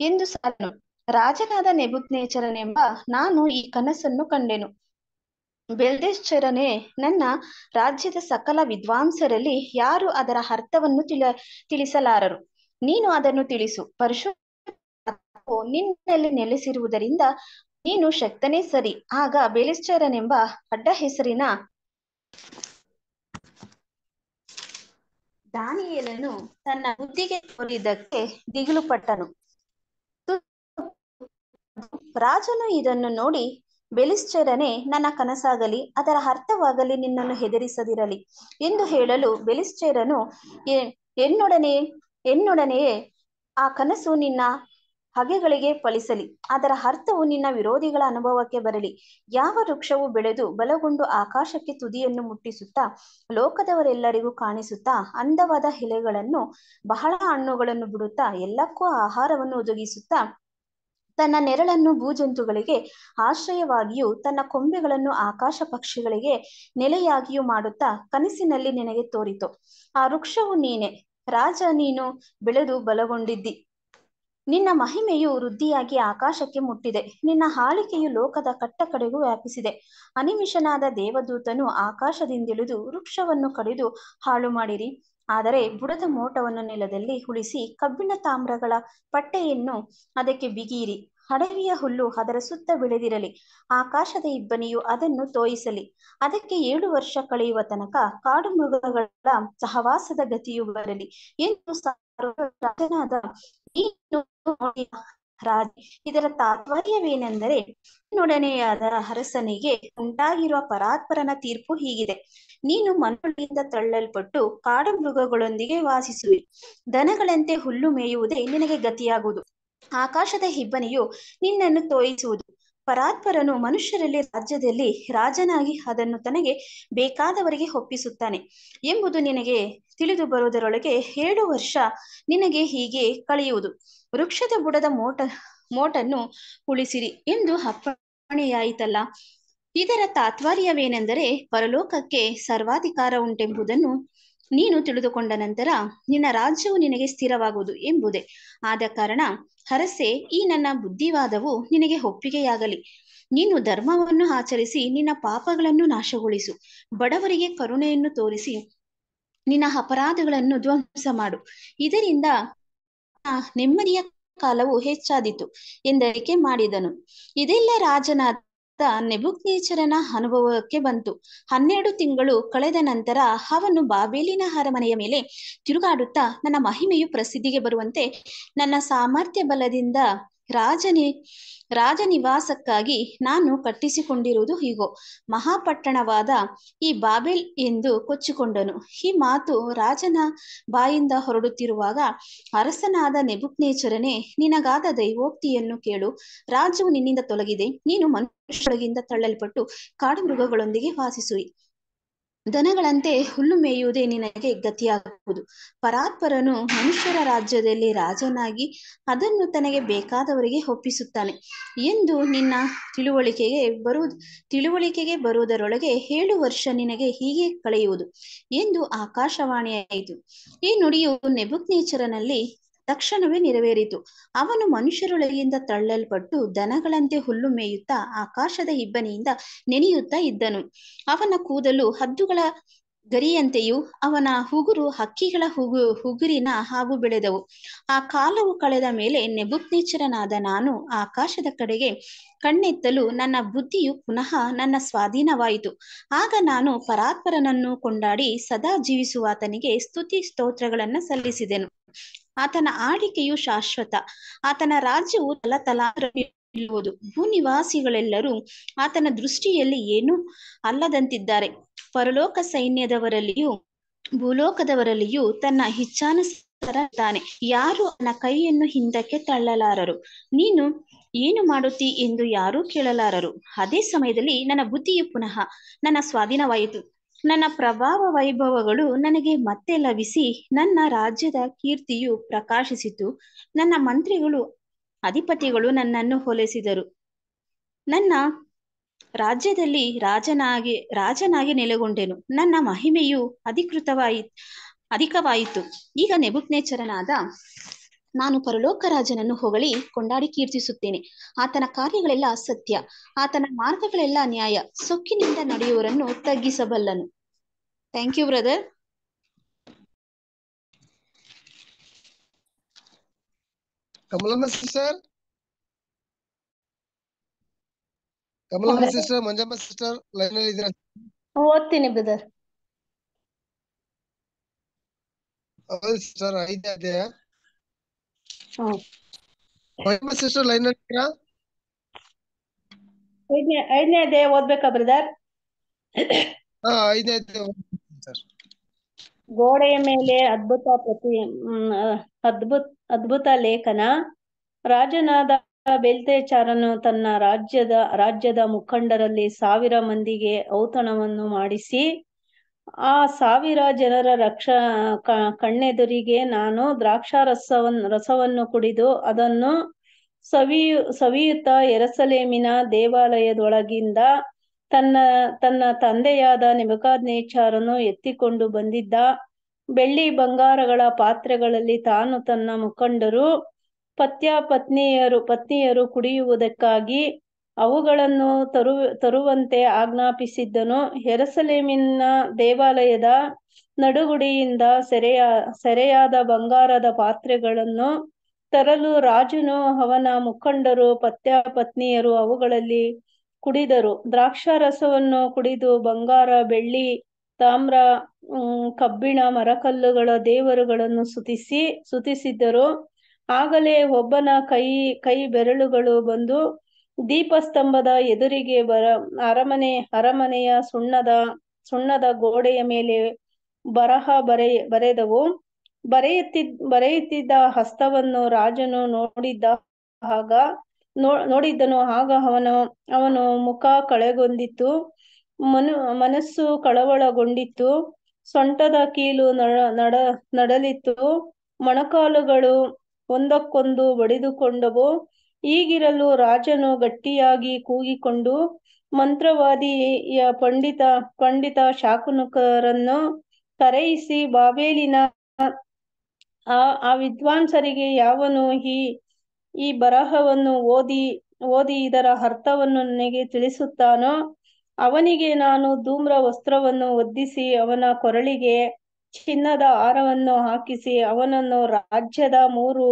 ಎಂದು ಸಾರನು ರಾಜನಾದ ನೆಬುತ್ನೇಚರನೆಂಬ ನಾನು ಈ ಕನಸನ್ನು ಕಂಡೆನು ಬೆಲ್ದೇಶ್ಚರನೇ ನನ್ನ ರಾಜ್ಯದ ಸಕಲ ವಿದ್ವಾಂಸರಲ್ಲಿ ಯಾರು ಅದರ ಅರ್ಥವನ್ನು ತಿಳ ತಿಳಿಸಲಾರರು ನೀನು ಅದನ್ನು ತಿಳಿಸು ಪರಶು ನಿನ್ನಲ್ಲಿ ನೆಲೆಸಿರುವುದರಿಂದ ನೀನು ಶಕ್ತನೇ ಸರಿ ಆಗ ಬೇಲಿಸ್ಚರನೆಂಬ ಅಡ್ಡ ಹೆಸರಿನ ದಾನಿಯೇಲನು ತನ್ನ ಬುದ್ಧಿಗೆ ತೋರಿದ್ದಕ್ಕೆ ದಿಗಿಲು ಪಟ್ಟನು ರಾಜನು ಇದನ್ನು ನೋಡಿ ಬೆಲಿಸ್ಚರನೆ ನನ್ನ ಕನಸಾಗಲಿ ಅದರ ಅರ್ಥವಾಗಲಿ ನಿನ್ನನ್ನು ಹೆದರಿಸದಿರಲಿ ಎಂದು ಹೇಳಲು ಬೆಲಿಸ್ಚರನು ಎನ್ನೊಡನೆ ಎನ್ನೊಡನೆಯೇ ಆ ಕನಸು ನಿನ್ನ ಹಗೆಗಳಿಗೆ ಫಲಿಸಲಿ ಅದರ ಅರ್ಥವು ನಿನ್ನ ವಿರೋಧಿಗಳ ಅನುಭವಕ್ಕೆ ಬರಲಿ ಯಾವ ವೃಕ್ಷವು ಬೆಳೆದು ಬಲಗೊಂಡು ಆಕಾಶಕ್ಕೆ ತುದಿಯನ್ನು ಮುಟ್ಟಿಸುತ್ತಾ ಲೋಕದವರೆಲ್ಲರಿಗೂ ಕಾಣಿಸುತ್ತಾ ಅಂದವಾದ ಎಲೆಗಳನ್ನು ಬಹಳ ಹಣ್ಣುಗಳನ್ನು ಬಿಡುತ್ತಾ ಎಲ್ಲಕ್ಕೂ ಆಹಾರವನ್ನು ಒದಗಿಸುತ್ತಾ ತನ್ನ ನೆರಳನ್ನು ಭೂಜಂತುಗಳಿಗೆ ಆಶ್ರಯವಾಗಿಯೂ ತನ್ನ ಕೊಂಬೆಗಳನ್ನು ಆಕಾಶ ಪಕ್ಷಿಗಳಿಗೆ ನೆಲೆಯಾಗಿಯೂ ಮಾಡುತ್ತಾ ಕನಸಿನಲ್ಲಿ ನಿನಗೆ ತೋರಿತು ಆ ವೃಕ್ಷವು ನೀನೆ ರಾಜ ನೀನು ಬೆಳೆದು ಬಲಗೊಂಡಿದ್ದಿ ನಿನ್ನ ಮಹಿಮೆಯು ವೃದ್ಧಿಯಾಗಿ ಆಕಾಶಕ್ಕೆ ಮುಟ್ಟಿದೆ ನಿನ್ನ ಹಾಳಿಕೆಯು ಲೋಕದ ಕಡೆಗೂ ವ್ಯಾಪಿಸಿದೆ ಅನಿಮಿಷನಾದ ದೇವದೂತನು ಆಕಾಶದಿಂದಿಳಿದು ವೃಕ್ಷವನ್ನು ಕಡಿದು ಹಾಳು ಮಾಡಿರಿ ಆದರೆ ಬುಡದ ಮೋಟವನ್ನು ನೆಲದಲ್ಲಿ ಉಳಿಸಿ ಕಬ್ಬಿಣ ತಾಮ್ರಗಳ ಪಟ್ಟೆಯನ್ನು ಅದಕ್ಕೆ ಬಿಗಿಯಿರಿ ಹಡವಿಯ ಹುಲ್ಲು ಅದರ ಸುತ್ತ ಬೆಳೆದಿರಲಿ ಆಕಾಶದ ಇಬ್ಬನಿಯು ಅದನ್ನು ತೋಯಿಸಲಿ ಅದಕ್ಕೆ ಏಳು ವರ್ಷ ಕಳೆಯುವ ತನಕ ಕಾಡು ಮೃಗಗಳ ಸಹವಾಸದ ಗತಿಯು ಬರಲಿ ಎಂದು ರಾಜ ಇದರ ತಾತ್ಪರ್ಯವೇನೆಂದರೆ ನೊಡನೆಯಾದ ಅರಸನಿಗೆ ಉಂಟಾಗಿರುವ ಪರಾತ್ಪರನ ತೀರ್ಪು ಹೀಗಿದೆ ನೀನು ಮನುಷ್ಯನಿಂದ ತಳ್ಳಲ್ಪಟ್ಟು ಕಾಡು ಮೃಗಗಳೊಂದಿಗೆ ವಾಸಿಸುವಿ ದನಗಳಂತೆ ಹುಲ್ಲು ಮೇಯುವುದೇ ನಿನಗೆ ಗತಿಯಾಗುವುದು ಆಕಾಶದ ಹಿಬ್ಬನಿಯು ನಿನ್ನನ್ನು ತೋಯಿಸುವುದು ಪರಾತ್ಪರನು ಮನುಷ್ಯರಲ್ಲಿ ರಾಜ್ಯದಲ್ಲಿ ರಾಜನಾಗಿ ಅದನ್ನು ತನಗೆ ಬೇಕಾದವರಿಗೆ ಒಪ್ಪಿಸುತ್ತಾನೆ ಎಂಬುದು ನಿನಗೆ ತಿಳಿದು ಬರುವುದರೊಳಗೆ ಏಳು ವರ್ಷ ನಿನಗೆ ಹೀಗೆ ಕಳೆಯುವುದು ವೃಕ್ಷದ ಬುಡದ ಮೋಟ ಮೋಟನ್ನು ಉಳಿಸಿರಿ ಎಂದು ಅಪ್ಪಣೆಯಾಯಿತಲ್ಲ ಇದರ ತಾತ್ಪರ್ಯವೇನೆಂದರೆ ಪರಲೋಕಕ್ಕೆ ಸರ್ವಾಧಿಕಾರ ಉಂಟೆಂಬುದನ್ನು ನೀನು ತಿಳಿದುಕೊಂಡ ನಂತರ ನಿನ್ನ ರಾಜ್ಯವು ನಿನಗೆ ಸ್ಥಿರವಾಗುವುದು ಎಂಬುದೇ ಆದ ಕಾರಣ ಹರಸೆ ಈ ನನ್ನ ಬುದ್ಧಿವಾದವು ನಿನಗೆ ಒಪ್ಪಿಗೆಯಾಗಲಿ ನೀನು ಧರ್ಮವನ್ನು ಆಚರಿಸಿ ನಿನ್ನ ಪಾಪಗಳನ್ನು ನಾಶಗೊಳಿಸು ಬಡವರಿಗೆ ಕರುಣೆಯನ್ನು ತೋರಿಸಿ ನಿನ್ನ ಅಪರಾಧಗಳನ್ನು ಧ್ವಂಸ ಮಾಡು ಇದರಿಂದ ನೆಮ್ಮದಿಯ ಕಾಲವು ಹೆಚ್ಚಾದೀತು ಎಂದರಿಕೆ ಮಾಡಿದನು ಇದೆಲ್ಲ ರಾಜನಾದ ನೆಬುಕ್ನೇಚರನ ಅನುಭವಕ್ಕೆ ಬಂತು ಹನ್ನೆರಡು ತಿಂಗಳು ಕಳೆದ ನಂತರ ಅವನು ಬಾಬೇಲಿನ ಅರಮನೆಯ ಮೇಲೆ ತಿರುಗಾಡುತ್ತಾ ನನ್ನ ಮಹಿಮೆಯು ಪ್ರಸಿದ್ಧಿಗೆ ಬರುವಂತೆ ನನ್ನ ಸಾಮರ್ಥ್ಯ ಬಲದಿಂದ ರಾಜ ರಾಜನಿವಾಸಕ್ಕಾಗಿ ನಾನು ಕಟ್ಟಿಸಿಕೊಂಡಿರುವುದು ಹೀಗೋ ಮಹಾಪಟ್ಟಣವಾದ ಈ ಬಾಬೆಲ್ ಎಂದು ಕೊಚ್ಚಿಕೊಂಡನು ಈ ಮಾತು ರಾಜನ ಬಾಯಿಂದ ಹೊರಡುತ್ತಿರುವಾಗ ಅರಸನಾದ ನೆಬುಕ್ನೇಚರನೇ ನಿನಗಾದ ದೈವೋಕ್ತಿಯನ್ನು ಕೇಳು ರಾಜವು ನಿನ್ನಿಂದ ತೊಲಗಿದೆ ನೀನು ಮನುಷ್ಯರೊಳಗಿಂದ ತಳ್ಳಲ್ಪಟ್ಟು ಕಾಡು ಮೃಗಗಳೊಂದಿಗೆ ವಾಸಿಸುವಿ ದನಗಳಂತೆ ಹುಲ್ಲು ಮೇಯುವುದೇ ನಿನಗೆ ಗತಿಯಾಗುವುದು ಪರಾತ್ಪರನು ಮನುಷ್ಯರ ರಾಜ್ಯದಲ್ಲಿ ರಾಜನಾಗಿ ಅದನ್ನು ತನಗೆ ಬೇಕಾದವರಿಗೆ ಒಪ್ಪಿಸುತ್ತಾನೆ ಎಂದು ನಿನ್ನ ತಿಳುವಳಿಕೆಗೆ ಬರು ತಿಳುವಳಿಕೆಗೆ ಬರುವುದರೊಳಗೆ ಏಳು ವರ್ಷ ನಿನಗೆ ಹೀಗೆ ಕಳೆಯುವುದು ಎಂದು ಆಕಾಶವಾಣಿಯಾಯಿತು ಈ ನುಡಿಯು ನೆಬುಕ್ ನೇಚರನಲ್ಲಿ ತಕ್ಷಣವೇ ನೆರವೇರಿತು ಅವನು ಮನುಷ್ಯರೊಳಗಿಂದ ತಳ್ಳಲ್ಪಟ್ಟು ದನಗಳಂತೆ ಹುಲ್ಲು ಮೇಯುತ್ತಾ ಆಕಾಶದ ಇಬ್ಬನಿಯಿಂದ ನೆನೆಯುತ್ತಾ ಇದ್ದನು ಅವನ ಕೂದಲು ಹದ್ದುಗಳ ಗರಿಯಂತೆಯೂ ಅವನ ಹುಗುರು ಹಕ್ಕಿಗಳ ಹುಗು ಹುಗುರಿನ ಹಾಗೂ ಬೆಳೆದವು ಆ ಕಾಲವು ಕಳೆದ ಮೇಲೆ ನೆಬುಕ್ನೇಚರನಾದ ನಾನು ಆಕಾಶದ ಕಡೆಗೆ ಕಣ್ಣೆತ್ತಲು ನನ್ನ ಬುದ್ಧಿಯು ಪುನಃ ನನ್ನ ಸ್ವಾಧೀನವಾಯಿತು ಆಗ ನಾನು ಪರಾತ್ಪರನನ್ನು ಕೊಂಡಾಡಿ ಸದಾ ಆತನಿಗೆ ಸ್ತುತಿ ಸ್ತೋತ್ರಗಳನ್ನು ಸಲ್ಲಿಸಿದೆನು ಆತನ ಆಡಿಕೆಯು ಶಾಶ್ವತ ಆತನ ರಾಜ್ಯವು ತಲತಲಾ ಭೂ ಭೂನಿವಾಸಿಗಳೆಲ್ಲರೂ ಆತನ ದೃಷ್ಟಿಯಲ್ಲಿ ಏನೂ ಅಲ್ಲದಂತಿದ್ದಾರೆ ಪರಲೋಕ ಸೈನ್ಯದವರಲ್ಲಿಯೂ ಭೂಲೋಕದವರಲ್ಲಿಯೂ ತನ್ನ ಇಚ್ಛಾನುಸಾರ ತಾನೆ ಯಾರು ಅವನ ಕೈಯನ್ನು ಹಿಂದಕ್ಕೆ ತಳ್ಳಲಾರರು ನೀನು ಏನು ಮಾಡುತ್ತಿ ಎಂದು ಯಾರೂ ಕೇಳಲಾರರು ಅದೇ ಸಮಯದಲ್ಲಿ ನನ್ನ ಬುದ್ಧಿಯು ಪುನಃ ನನ್ನ ಸ್ವಾಧೀನವಾಯಿತು ನನ್ನ ಪ್ರಭಾವ ವೈಭವಗಳು ನನಗೆ ಮತ್ತೆ ಲಭಿಸಿ ನನ್ನ ರಾಜ್ಯದ ಕೀರ್ತಿಯು ಪ್ರಕಾಶಿಸಿತು ನನ್ನ ಮಂತ್ರಿಗಳು ಅಧಿಪತಿಗಳು ನನ್ನನ್ನು ಹೊಲಿಸಿದರು ನನ್ನ ರಾಜ್ಯದಲ್ಲಿ ರಾಜನಾಗಿ ರಾಜನಾಗಿ ನೆಲೆಗೊಂಡೆನು ನನ್ನ ಮಹಿಮೆಯು ಅಧಿಕೃತವಾಯಿ ಅಧಿಕವಾಯಿತು ಈಗ ನೆಬುಕ್ನೇಚರನಾದ ನಾನು ಪರಲೋಕ ಹೊಗಳಿ ಕೊಂಡಾಡಿ ಕೀರ್ತಿಸುತ್ತೇನೆ ಆತನ ಕಾರ್ಯಗಳೆಲ್ಲ ಸತ್ಯ ಆತನ ಮಾರ್ಗಗಳೆಲ್ಲ ನ್ಯಾಯ ಸೊಕ್ಕಿನಿಂದ ನಡೆಯುವರನ್ನು ತಗ್ಗಿಸಬಲ್ಲನು thank you brother Kamalamma sister Kamalamma sister sister line ಅಲ್ಲಿ ಓದ್ತೀನಿ ಬ್ರದರ್ ಹೌದು ಐದೇ ಅಧ್ಯಾಯ ಓದ್ಬೇಕಾ ಬ್ರದರ್ ಗೋಡೆಯ ಮೇಲೆ ಅದ್ಭುತ ಪ್ರತಿ ಅದ್ಭುತ ಅದ್ಭುತ ಲೇಖನ ರಾಜನಾದ ಬೆಲ್ತೇಚಾರನು ತನ್ನ ರಾಜ್ಯದ ರಾಜ್ಯದ ಮುಖಂಡರಲ್ಲಿ ಸಾವಿರ ಮಂದಿಗೆ ಔತಣವನ್ನು ಮಾಡಿಸಿ ಆ ಸಾವಿರ ಜನರ ರಕ್ಷ ಕಣ್ಣೆದುರಿಗೆ ನಾನು ದ್ರಾಕ್ಷಾರಸವನ್ ರಸವನ್ನು ಕುಡಿದು ಅದನ್ನು ಸವಿಯು ಸವಿಯುತ್ತ ಎರಸಲೇಮಿನ ದೇವಾಲಯದೊಳಗಿಂದ ತನ್ನ ತನ್ನ ತಂದೆಯಾದ ನೇಚಾರನ್ನು ಎತ್ತಿಕೊಂಡು ಬಂದಿದ್ದ ಬೆಳ್ಳಿ ಬಂಗಾರಗಳ ಪಾತ್ರೆಗಳಲ್ಲಿ ತಾನು ತನ್ನ ಮುಖಂಡರು ಪತ್ಯ ಪತ್ನಿಯರು ಪತ್ನಿಯರು ಕುಡಿಯುವುದಕ್ಕಾಗಿ ಅವುಗಳನ್ನು ತರು ತರುವಂತೆ ಆಜ್ಞಾಪಿಸಿದ್ದನು ಹೆರಸಲೇಮಿನ ದೇವಾಲಯದ ನಡುಗುಡಿಯಿಂದ ಸೆರೆಯ ಸೆರೆಯಾದ ಬಂಗಾರದ ಪಾತ್ರೆಗಳನ್ನು ತರಲು ರಾಜನು ಅವನ ಮುಖಂಡರು ಪತ್ಯ ಪತ್ನಿಯರು ಅವುಗಳಲ್ಲಿ ಕುಡಿದರು ದ್ರಾಕ್ಷಾರಸವನ್ನು ಕುಡಿದು ಬಂಗಾರ ಬೆಳ್ಳಿ ತಾಮ್ರ ಕಬ್ಬಿಣ ಮರಕಲ್ಲುಗಳ ದೇವರುಗಳನ್ನು ಸುತಿಸಿ ಸುತಿಸಿದ್ದರು ಆಗಲೇ ಒಬ್ಬನ ಕೈ ಕೈ ಬೆರಳುಗಳು ಬಂದು ದೀಪಸ್ತಂಭದ ಎದುರಿಗೆ ಬರ ಅರಮನೆ ಅರಮನೆಯ ಸುಣ್ಣದ ಸುಣ್ಣದ ಗೋಡೆಯ ಮೇಲೆ ಬರಹ ಬರೆ ಬರೆದವು ಬರೆಯುತ್ತಿ ಬರೆಯುತ್ತಿದ್ದ ಹಸ್ತವನ್ನು ರಾಜನು ನೋಡಿದ್ದ ಆಗ ನೋ ನೋಡಿದ್ದನು ಆಗ ಅವನು ಅವನು ಮುಖ ಕಳೆಗೊಂದಿತ್ತು ಮನು ಮನಸ್ಸು ಕಳವಳಗೊಂಡಿತ್ತು ಸೊಂಟದ ಕೀಲು ನಡ ನಡ ನಡಲಿತ್ತು ಮೊಣಕಾಲುಗಳು ಒಂದಕ್ಕೊಂದು ಬಡಿದುಕೊಂಡವು ಈಗಿರಲು ರಾಜನು ಗಟ್ಟಿಯಾಗಿ ಕೂಗಿಕೊಂಡು ಮಂತ್ರವಾದಿಯ ಪಂಡಿತ ಪಂಡಿತ ಶಾಕುನಕರನ್ನು ಕರೆಯಿಸಿ ಬಾಬೇಲಿನ ಆ ಆ ವಿದ್ವಾಂಸರಿಗೆ ಯಾವನು ಈ ಈ ಬರಹವನ್ನು ಓದಿ ಓದಿ ಇದರ ಅರ್ಥವನ್ನು ನನಗೆ ತಿಳಿಸುತ್ತಾನೋ ಅವನಿಗೆ ನಾನು ಧೂಮ್ರ ವಸ್ತ್ರವನ್ನು ಒದ್ದಿಸಿ ಅವನ ಕೊರಳಿಗೆ ಚಿನ್ನದ ಹಾರವನ್ನು ಹಾಕಿಸಿ ಅವನನ್ನು ರಾಜ್ಯದ ಮೂರು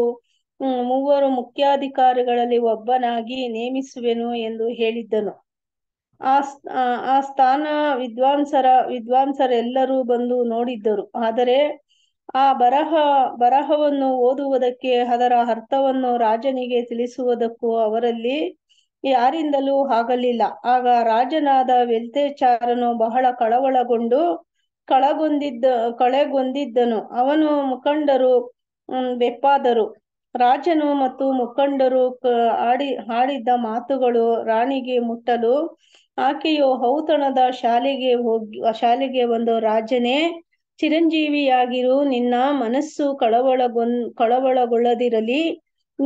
ಮೂವರು ಮುಖ್ಯಾಧಿಕಾರಿಗಳಲ್ಲಿ ಒಬ್ಬನಾಗಿ ನೇಮಿಸುವೆನು ಎಂದು ಹೇಳಿದ್ದನು ಆ ಆ ಸ್ಥಾನ ವಿದ್ವಾಂಸರ ವಿದ್ವಾಂಸರೆಲ್ಲರೂ ಬಂದು ನೋಡಿದ್ದರು ಆದರೆ ಆ ಬರಹ ಬರಹವನ್ನು ಓದುವುದಕ್ಕೆ ಅದರ ಅರ್ಥವನ್ನು ರಾಜನಿಗೆ ತಿಳಿಸುವುದಕ್ಕೂ ಅವರಲ್ಲಿ ಯಾರಿಂದಲೂ ಆಗಲಿಲ್ಲ ಆಗ ರಾಜನಾದ ವೆಲ್ತೇಚಾರನು ಬಹಳ ಕಳವಳಗೊಂಡು ಕಳಗೊಂದಿದ್ದ ಕಳೆಗೊಂದಿದ್ದನು ಅವನು ಮುಖಂಡರು ಬೆಪ್ಪಾದರು ರಾಜನು ಮತ್ತು ಮುಖಂಡರು ಆಡಿ ಆಡಿದ್ದ ಮಾತುಗಳು ರಾಣಿಗೆ ಮುಟ್ಟಲು ಆಕೆಯು ಔತಣದ ಶಾಲೆಗೆ ಹೋಗಿ ಶಾಲೆಗೆ ಒಂದು ರಾಜನೇ ಚಿರಂಜೀವಿಯಾಗಿರು ನಿನ್ನ ಮನಸ್ಸು ಕಳವಳಗೊನ್ ಕಳವಳಗೊಳ್ಳದಿರಲಿ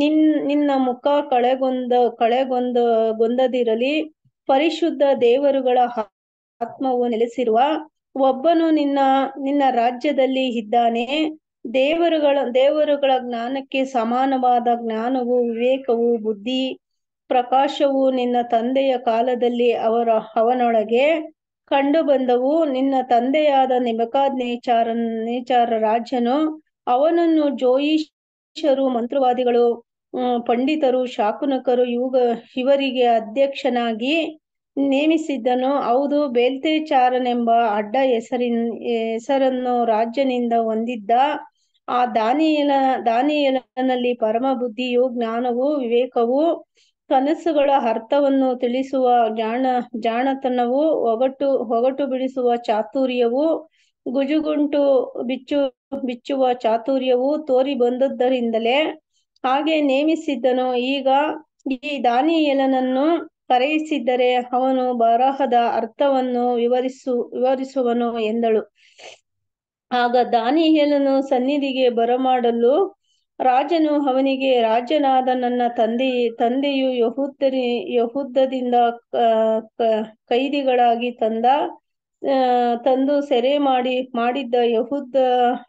ನಿನ್ ನಿನ್ನ ಮುಖ ಕಳೆಗೊಂದ ಕಳೆಗೊಂದ ಗೊಂದದಿರಲಿ ಪರಿಶುದ್ಧ ದೇವರುಗಳ ಆತ್ಮವು ನೆಲೆಸಿರುವ ಒಬ್ಬನು ನಿನ್ನ ನಿನ್ನ ರಾಜ್ಯದಲ್ಲಿ ಇದ್ದಾನೆ ದೇವರುಗಳ ದೇವರುಗಳ ಜ್ಞಾನಕ್ಕೆ ಸಮಾನವಾದ ಜ್ಞಾನವು ವಿವೇಕವು ಬುದ್ಧಿ ಪ್ರಕಾಶವು ನಿನ್ನ ತಂದೆಯ ಕಾಲದಲ್ಲಿ ಅವರ ಅವನೊಳಗೆ ಕಂಡು ಬಂದವು ನಿನ್ನ ತಂದೆಯಾದ ನಿಬಕಾದ್ ನೇಚಾರ ನೇಚಾರ ರಾಜ್ಯನು ಅವನನ್ನು ಜೋಯಿಷರು ಮಂತ್ರವಾದಿಗಳು ಪಂಡಿತರು ಶಾಕುನಕರು ಇವುಗ ಇವರಿಗೆ ಅಧ್ಯಕ್ಷನಾಗಿ ನೇಮಿಸಿದ್ದನು ಹೌದು ಬೇಲ್ತೇಚಾರನೆಂಬ ಅಡ್ಡ ಹೆಸರಿನ್ ಹೆಸರನ್ನು ರಾಜ್ಯನಿಂದ ಹೊಂದಿದ್ದ ಆ ದಾನಿಯಲ ದಾನಿಯಲನಲ್ಲಿ ಪರಮ ಬುದ್ಧಿಯು ಜ್ಞಾನವು ವಿವೇಕವು ಕನಸುಗಳ ಅರ್ಥವನ್ನು ತಿಳಿಸುವ ಜಾಣ ಜಾಣತನವು ಒಗಟು ಒಗಟು ಬಿಡಿಸುವ ಚಾತುರ್ಯವು ಗುಜುಗುಂಟು ಬಿಚ್ಚು ಬಿಚ್ಚುವ ಚಾತುರ್ಯವು ತೋರಿ ಬಂದದ್ದರಿಂದಲೇ ಹಾಗೆ ನೇಮಿಸಿದ್ದನು ಈಗ ಈ ದಾನಿಯಲನನ್ನು ಕರೆಯಿಸಿದ್ದರೆ ಅವನು ಬರಹದ ಅರ್ಥವನ್ನು ವಿವರಿಸು ವಿವರಿಸುವನು ಎಂದಳು ಆಗ ದಾನಿಯೇಲನು ಸನ್ನಿಧಿಗೆ ಬರಮಾಡಲು ರಾಜನು ಅವನಿಗೆ ರಾಜನಾದ ನನ್ನ ತಂದೆ ತಂದೆಯು ಯಹುದ್ದರಿ ಯಹುದ್ದದಿಂದ ಕೈದಿಗಳಾಗಿ ತಂದ ತಂದು ಸೆರೆ ಮಾಡಿ ಮಾಡಿದ್ದ ಯಹುದ್ದ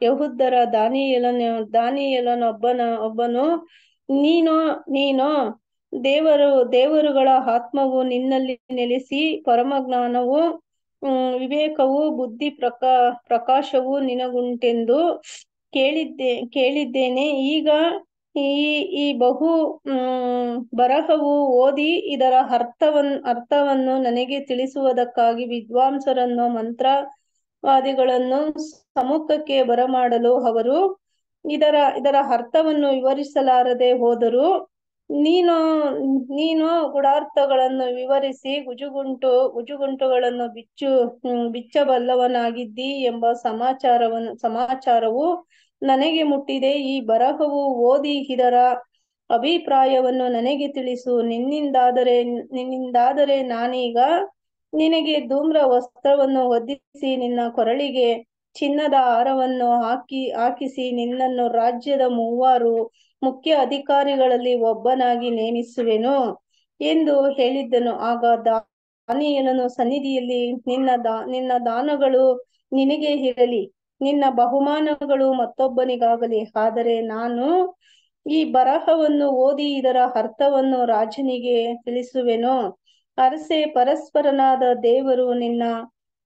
ಯಹುದ್ದರ ದಾನಿಯಲನ ಒಬ್ಬನ ಒಬ್ಬನು ನೀನೋ ನೀನೋ ದೇವರು ದೇವರುಗಳ ಆತ್ಮವು ನಿನ್ನಲ್ಲಿ ನೆಲೆಸಿ ಜ್ಞಾನವು ವಿವೇಕವು ಬುದ್ಧಿ ಪ್ರಕಾ ಪ್ರಕಾಶವು ನಿನಗುಂಟೆಂದು ಕೇಳಿದ್ದೆ ಕೇಳಿದ್ದೇನೆ ಈಗ ಈ ಈ ಬಹು ಬರಹವು ಓದಿ ಇದರ ಅರ್ಥವನ್ ಅರ್ಥವನ್ನು ನನಗೆ ತಿಳಿಸುವುದಕ್ಕಾಗಿ ವಿದ್ವಾಂಸರನ್ನು ಮಂತ್ರವಾದಿಗಳನ್ನು ಸಮ್ಮುಖಕ್ಕೆ ಬರಮಾಡಲು ಅವರು ಇದರ ಇದರ ಅರ್ಥವನ್ನು ವಿವರಿಸಲಾರದೆ ಹೋದರು ನೀನು ನೀನು ಗೂಢಾರ್ಥಗಳನ್ನು ವಿವರಿಸಿ ಗುಜುಗುಂಟು ಗುಜುಗುಂಟುಗಳನ್ನು ಬಿಚ್ಚು ಬಿಚ್ಚಬಲ್ಲವನಾಗಿದ್ದಿ ಎಂಬ ಸಮಾಚಾರವನ್ನು ಸಮಾಚಾರವು ನನಗೆ ಮುಟ್ಟಿದೆ ಈ ಬರಹವು ಓದಿ ಇದರ ಅಭಿಪ್ರಾಯವನ್ನು ನನಗೆ ತಿಳಿಸು ನಿನ್ನಿಂದಾದರೆ ನಿನ್ನಿಂದಾದರೆ ನಾನೀಗ ನಿನಗೆ ಧೂಮ್ರ ವಸ್ತ್ರವನ್ನು ಒದ್ದಿಸಿ ನಿನ್ನ ಕೊರಳಿಗೆ ಚಿನ್ನದ ಹಾರವನ್ನು ಹಾಕಿ ಹಾಕಿಸಿ ನಿನ್ನನ್ನು ರಾಜ್ಯದ ಮೂವರು ಮುಖ್ಯ ಅಧಿಕಾರಿಗಳಲ್ಲಿ ಒಬ್ಬನಾಗಿ ನೇಮಿಸುವೆನು ಎಂದು ಹೇಳಿದ್ದನು ಆಗ ದಾನಿಯೇಲನು ಸನ್ನಿಧಿಯಲ್ಲಿ ನಿನ್ನ ದಾ ನಿನ್ನ ದಾನಗಳು ನಿನಗೆ ಇರಲಿ ನಿನ್ನ ಬಹುಮಾನಗಳು ಮತ್ತೊಬ್ಬನಿಗಾಗಲಿ ಆದರೆ ನಾನು ಈ ಬರಹವನ್ನು ಓದಿ ಇದರ ಅರ್ಥವನ್ನು ರಾಜನಿಗೆ ತಿಳಿಸುವೆನು ಅರಸೆ ಪರಸ್ಪರನಾದ ದೇವರು ನಿನ್ನ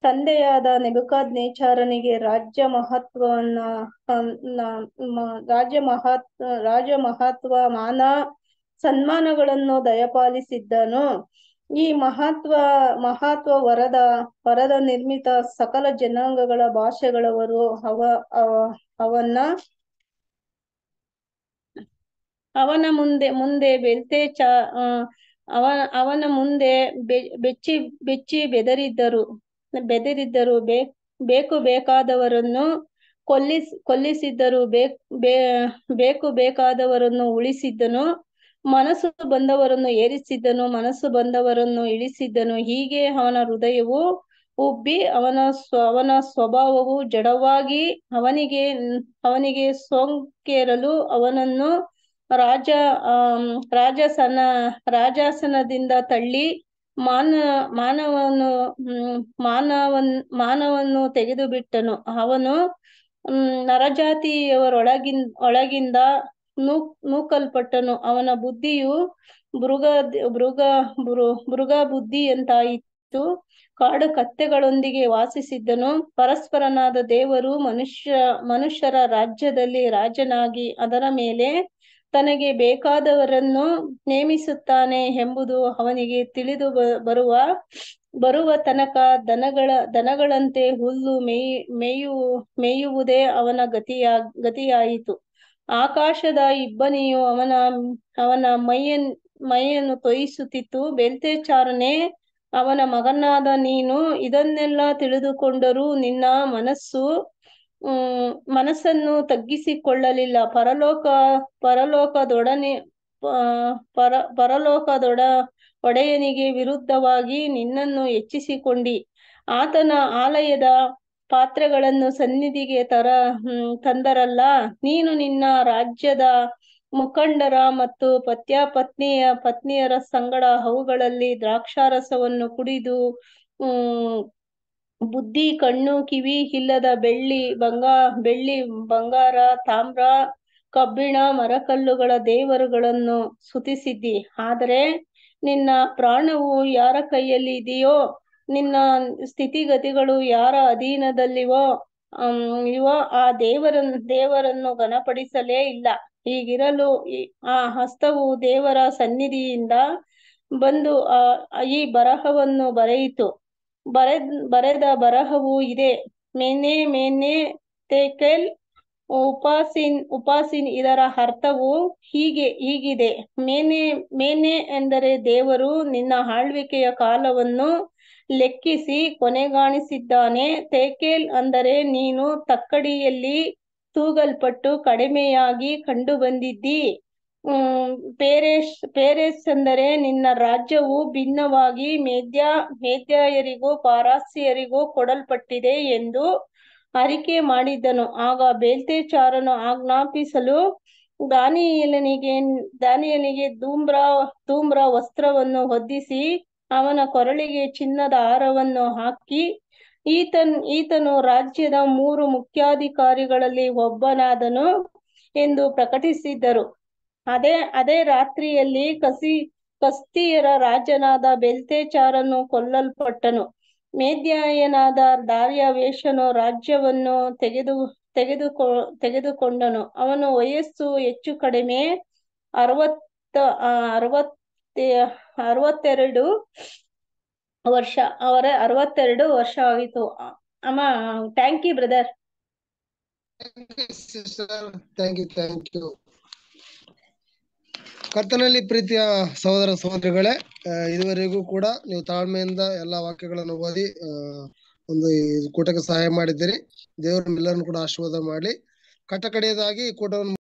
ತಂದೆಯಾದ ನೆಬುಕಾದ್ ನೇಚಾರನಿಗೆ ರಾಜ್ಯ ಮಹತ್ವವನ್ನ ರಾಜ್ಯ ಮಹತ್ವ ರಾಜ್ಯ ಮಹತ್ವ ಮಾನ ಸನ್ಮಾನಗಳನ್ನು ದಯಪಾಲಿಸಿದ್ದನು ಈ ಮಹತ್ವ ಮಹತ್ವ ವರದ ವರದ ನಿರ್ಮಿತ ಸಕಲ ಜನಾಂಗಗಳ ಭಾಷೆಗಳವರು ಅವ ಅವನ್ನ ಅವನ ಮುಂದೆ ಮುಂದೆ ಬೆಲ್ತೆ ಚ ಅವನ ಮುಂದೆ ಬೆಚ್ಚಿ ಬೆಚ್ಚಿ ಬೆದರಿದ್ದರು ಬೆದರಿದ್ದರು ಬೇ ಬೇಕು ಬೇಕಾದವರನ್ನು ಕೊಲ್ಲಿಸ್ ಕೊಲ್ಲಿಸಿದ್ದರು ಬೇಕು ಬೇಕಾದವರನ್ನು ಉಳಿಸಿದ್ದನು ಮನಸ್ಸು ಬಂದವರನ್ನು ಏರಿಸಿದ್ದನು ಮನಸ್ಸು ಬಂದವರನ್ನು ಇಳಿಸಿದ್ದನು ಹೀಗೆ ಅವನ ಹೃದಯವು ಉಬ್ಬಿ ಅವನ ಸ್ವ ಅವನ ಸ್ವಭಾವವು ಜಡವಾಗಿ ಅವನಿಗೆ ಅವನಿಗೆ ಸೋಂಕೇರಲು ಅವನನ್ನು ರಾಜ ರಾಜಸನ ರಾಜಾಸನದಿಂದ ತಳ್ಳಿ ಮಾನ ಮಾನವನು ಮಾನವನ್ ಮಾನವನ್ನು ತೆಗೆದು ಬಿಟ್ಟನು ಅವನು ನರಜಾತಿಯವರೊಳಗಿನ್ ಒಳಗಿಂದ ನೂ ನೂಕಲ್ಪಟ್ಟನು ಅವನ ಬುದ್ಧಿಯು ಮೃಗ ಮೃಗ ಮೃಗ ಬುದ್ಧಿಯಂತಾಯಿತು ಕಾಡು ಕತ್ತೆಗಳೊಂದಿಗೆ ವಾಸಿಸಿದ್ದನು ಪರಸ್ಪರನಾದ ದೇವರು ಮನುಷ್ಯ ಮನುಷ್ಯರ ರಾಜ್ಯದಲ್ಲಿ ರಾಜನಾಗಿ ಅದರ ಮೇಲೆ ತನಗೆ ಬೇಕಾದವರನ್ನು ನೇಮಿಸುತ್ತಾನೆ ಎಂಬುದು ಅವನಿಗೆ ತಿಳಿದು ಬರುವ ಬರುವ ತನಕ ದನಗಳ ದನಗಳಂತೆ ಹುಲ್ಲು ಮೇಯ್ ಮೇಯು ಮೇಯುವುದೇ ಅವನ ಗತಿಯ ಗತಿಯಾಯಿತು ಆಕಾಶದ ಇಬ್ಬನಿಯು ಅವನ ಅವನ ಮೈಯನ್ ಮೈಯನ್ನು ತೊಯಿಸುತ್ತಿತ್ತು ಚಾರಣೆ ಅವನ ಮಗನಾದ ನೀನು ಇದನ್ನೆಲ್ಲ ತಿಳಿದುಕೊಂಡರೂ ನಿನ್ನ ಮನಸ್ಸು ಹ್ಮ್ ಮನಸ್ಸನ್ನು ತಗ್ಗಿಸಿಕೊಳ್ಳಲಿಲ್ಲ ಪರಲೋಕ ಪರಲೋಕದೊಡನೆ ಪರ ಪರಲೋಕದೊಡ ಒಡೆಯನಿಗೆ ವಿರುದ್ಧವಾಗಿ ನಿನ್ನನ್ನು ಹೆಚ್ಚಿಸಿಕೊಂಡಿ ಆತನ ಆಲಯದ ಪಾತ್ರೆಗಳನ್ನು ಸನ್ನಿಧಿಗೆ ತರ ತಂದರಲ್ಲ ನೀನು ನಿನ್ನ ರಾಜ್ಯದ ಮುಖಂಡರ ಮತ್ತು ಪತ್ಯ ಪತ್ನಿಯ ಪತ್ನಿಯರ ಸಂಗಡ ಅವುಗಳಲ್ಲಿ ದ್ರಾಕ್ಷಾರಸವನ್ನು ಕುಡಿದು ಹ್ಮ್ ಬುದ್ಧಿ ಕಣ್ಣು ಕಿವಿ ಇಲ್ಲದ ಬೆಳ್ಳಿ ಬಂಗಾ ಬೆಳ್ಳಿ ಬಂಗಾರ ತಾಮ್ರ ಕಬ್ಬಿಣ ಮರಕಲ್ಲುಗಳ ದೇವರುಗಳನ್ನು ಸುತಿಸಿದ್ದಿ ಆದರೆ ನಿನ್ನ ಪ್ರಾಣವು ಯಾರ ಕೈಯಲ್ಲಿ ಇದೆಯೋ ನಿನ್ನ ಸ್ಥಿತಿಗತಿಗಳು ಯಾರ ಅಧೀನದಲ್ಲಿವೋ ಇವೋ ಆ ದೇವರನ್ನು ದೇವರನ್ನು ಘನಪಡಿಸಲೇ ಇಲ್ಲ ಈಗಿರಲು ಆ ಹಸ್ತವು ದೇವರ ಸನ್ನಿಧಿಯಿಂದ ಬಂದು ಆ ಈ ಬರಹವನ್ನು ಬರೆಯಿತು ಬರೆದ್ ಬರೆದ ಬರಹವು ಇದೆ ಮೇನೆ ಮೇನೆ ತೇಕೆಲ್ ಉಪಾಸಿನ್ ಉಪಾಸಿನ್ ಇದರ ಅರ್ಥವು ಹೀಗೆ ಹೀಗಿದೆ ಮೇನೆ ಮೇನೆ ಎಂದರೆ ದೇವರು ನಿನ್ನ ಆಳ್ವಿಕೆಯ ಕಾಲವನ್ನು ಲೆಕ್ಕಿಸಿ ಕೊನೆಗಾಣಿಸಿದ್ದಾನೆ ತೇಕೇಲ್ ಅಂದರೆ ನೀನು ತಕ್ಕಡಿಯಲ್ಲಿ ತೂಗಲ್ಪಟ್ಟು ಕಡಿಮೆಯಾಗಿ ಕಂಡು ಬಂದಿದ್ದಿ ಪೇರೇಸ್ ಪೇರೆಸ್ ಅಂದರೆ ನಿನ್ನ ರಾಜ್ಯವು ಭಿನ್ನವಾಗಿ ಮೇದ್ಯ ಮೇದ್ಯಾಯರಿಗೂ ಪಾರಾಸ್ಯರಿಗೂ ಕೊಡಲ್ಪಟ್ಟಿದೆ ಎಂದು ಅರಿಕೆ ಮಾಡಿದ್ದನು ಆಗ ಬೇಲ್ತೇಚಾರನು ಆಜ್ಞಾಪಿಸಲು ದಾನಿಯಲನಿಗೆ ದಾನಿಯಲಿಗೆ ಧೂಮ್ರ ಧೂಮ್ರ ವಸ್ತ್ರವನ್ನು ಹೊದ್ದಿಸಿ ಅವನ ಕೊರಳಿಗೆ ಚಿನ್ನದ ಹಾರವನ್ನು ಹಾಕಿ ಈತನ್ ಈತನು ರಾಜ್ಯದ ಮೂರು ಮುಖ್ಯಾಧಿಕಾರಿಗಳಲ್ಲಿ ಒಬ್ಬನಾದನು ಎಂದು ಪ್ರಕಟಿಸಿದ್ದರು ಅದೇ ಅದೇ ರಾತ್ರಿಯಲ್ಲಿ ಕಸಿ ಕಸ್ತಿಯರ ರಾಜನಾದ ಬೆಲ್ತೇಚಾರನು ಕೊಲ್ಲಲ್ಪಟ್ಟನು ಮೇದ್ಯಾಯನಾದ ದಾರ್ಯಾವೇಶನು ರಾಜ್ಯವನ್ನು ತೆಗೆದು ತೆಗೆದುಕೊ ತೆಗೆದುಕೊಂಡನು ಅವನು ವಯಸ್ಸು ಹೆಚ್ಚು ಕಡಿಮೆ ಅರವತ್ತ ಅರವತ್ತ ಅರವತ್ತೆರಡು ವರ್ಷ ಅವರ ಅರವತ್ತೆರಡು ವರ್ಷ ಆಯಿತು ಅಮ್ಮ thank you brother thank you thank you ಕರ್ತನಲ್ಲಿ ಪ್ರೀತಿಯ ಸಹೋದರ ಸಹೋದರಿಗಳೇ ಇದುವರೆಗೂ ಕೂಡ ನೀವು ತಾಳ್ಮೆಯಿಂದ ಎಲ್ಲಾ ವಾಕ್ಯಗಳನ್ನು ಓದಿ ಒಂದು ಈ ಕೂಟಕ್ಕೆ ಸಹಾಯ ಮಾಡಿದ್ದೀರಿ ದೇವರ ಎಲ್ಲರನ್ನು ಕೂಡ ಆಶೀರ್ವಾದ ಮಾಡಿ ಕಟ್ಟಕಡೆಯದಾಗಿ ಈ ಕೂಟವನ್ನು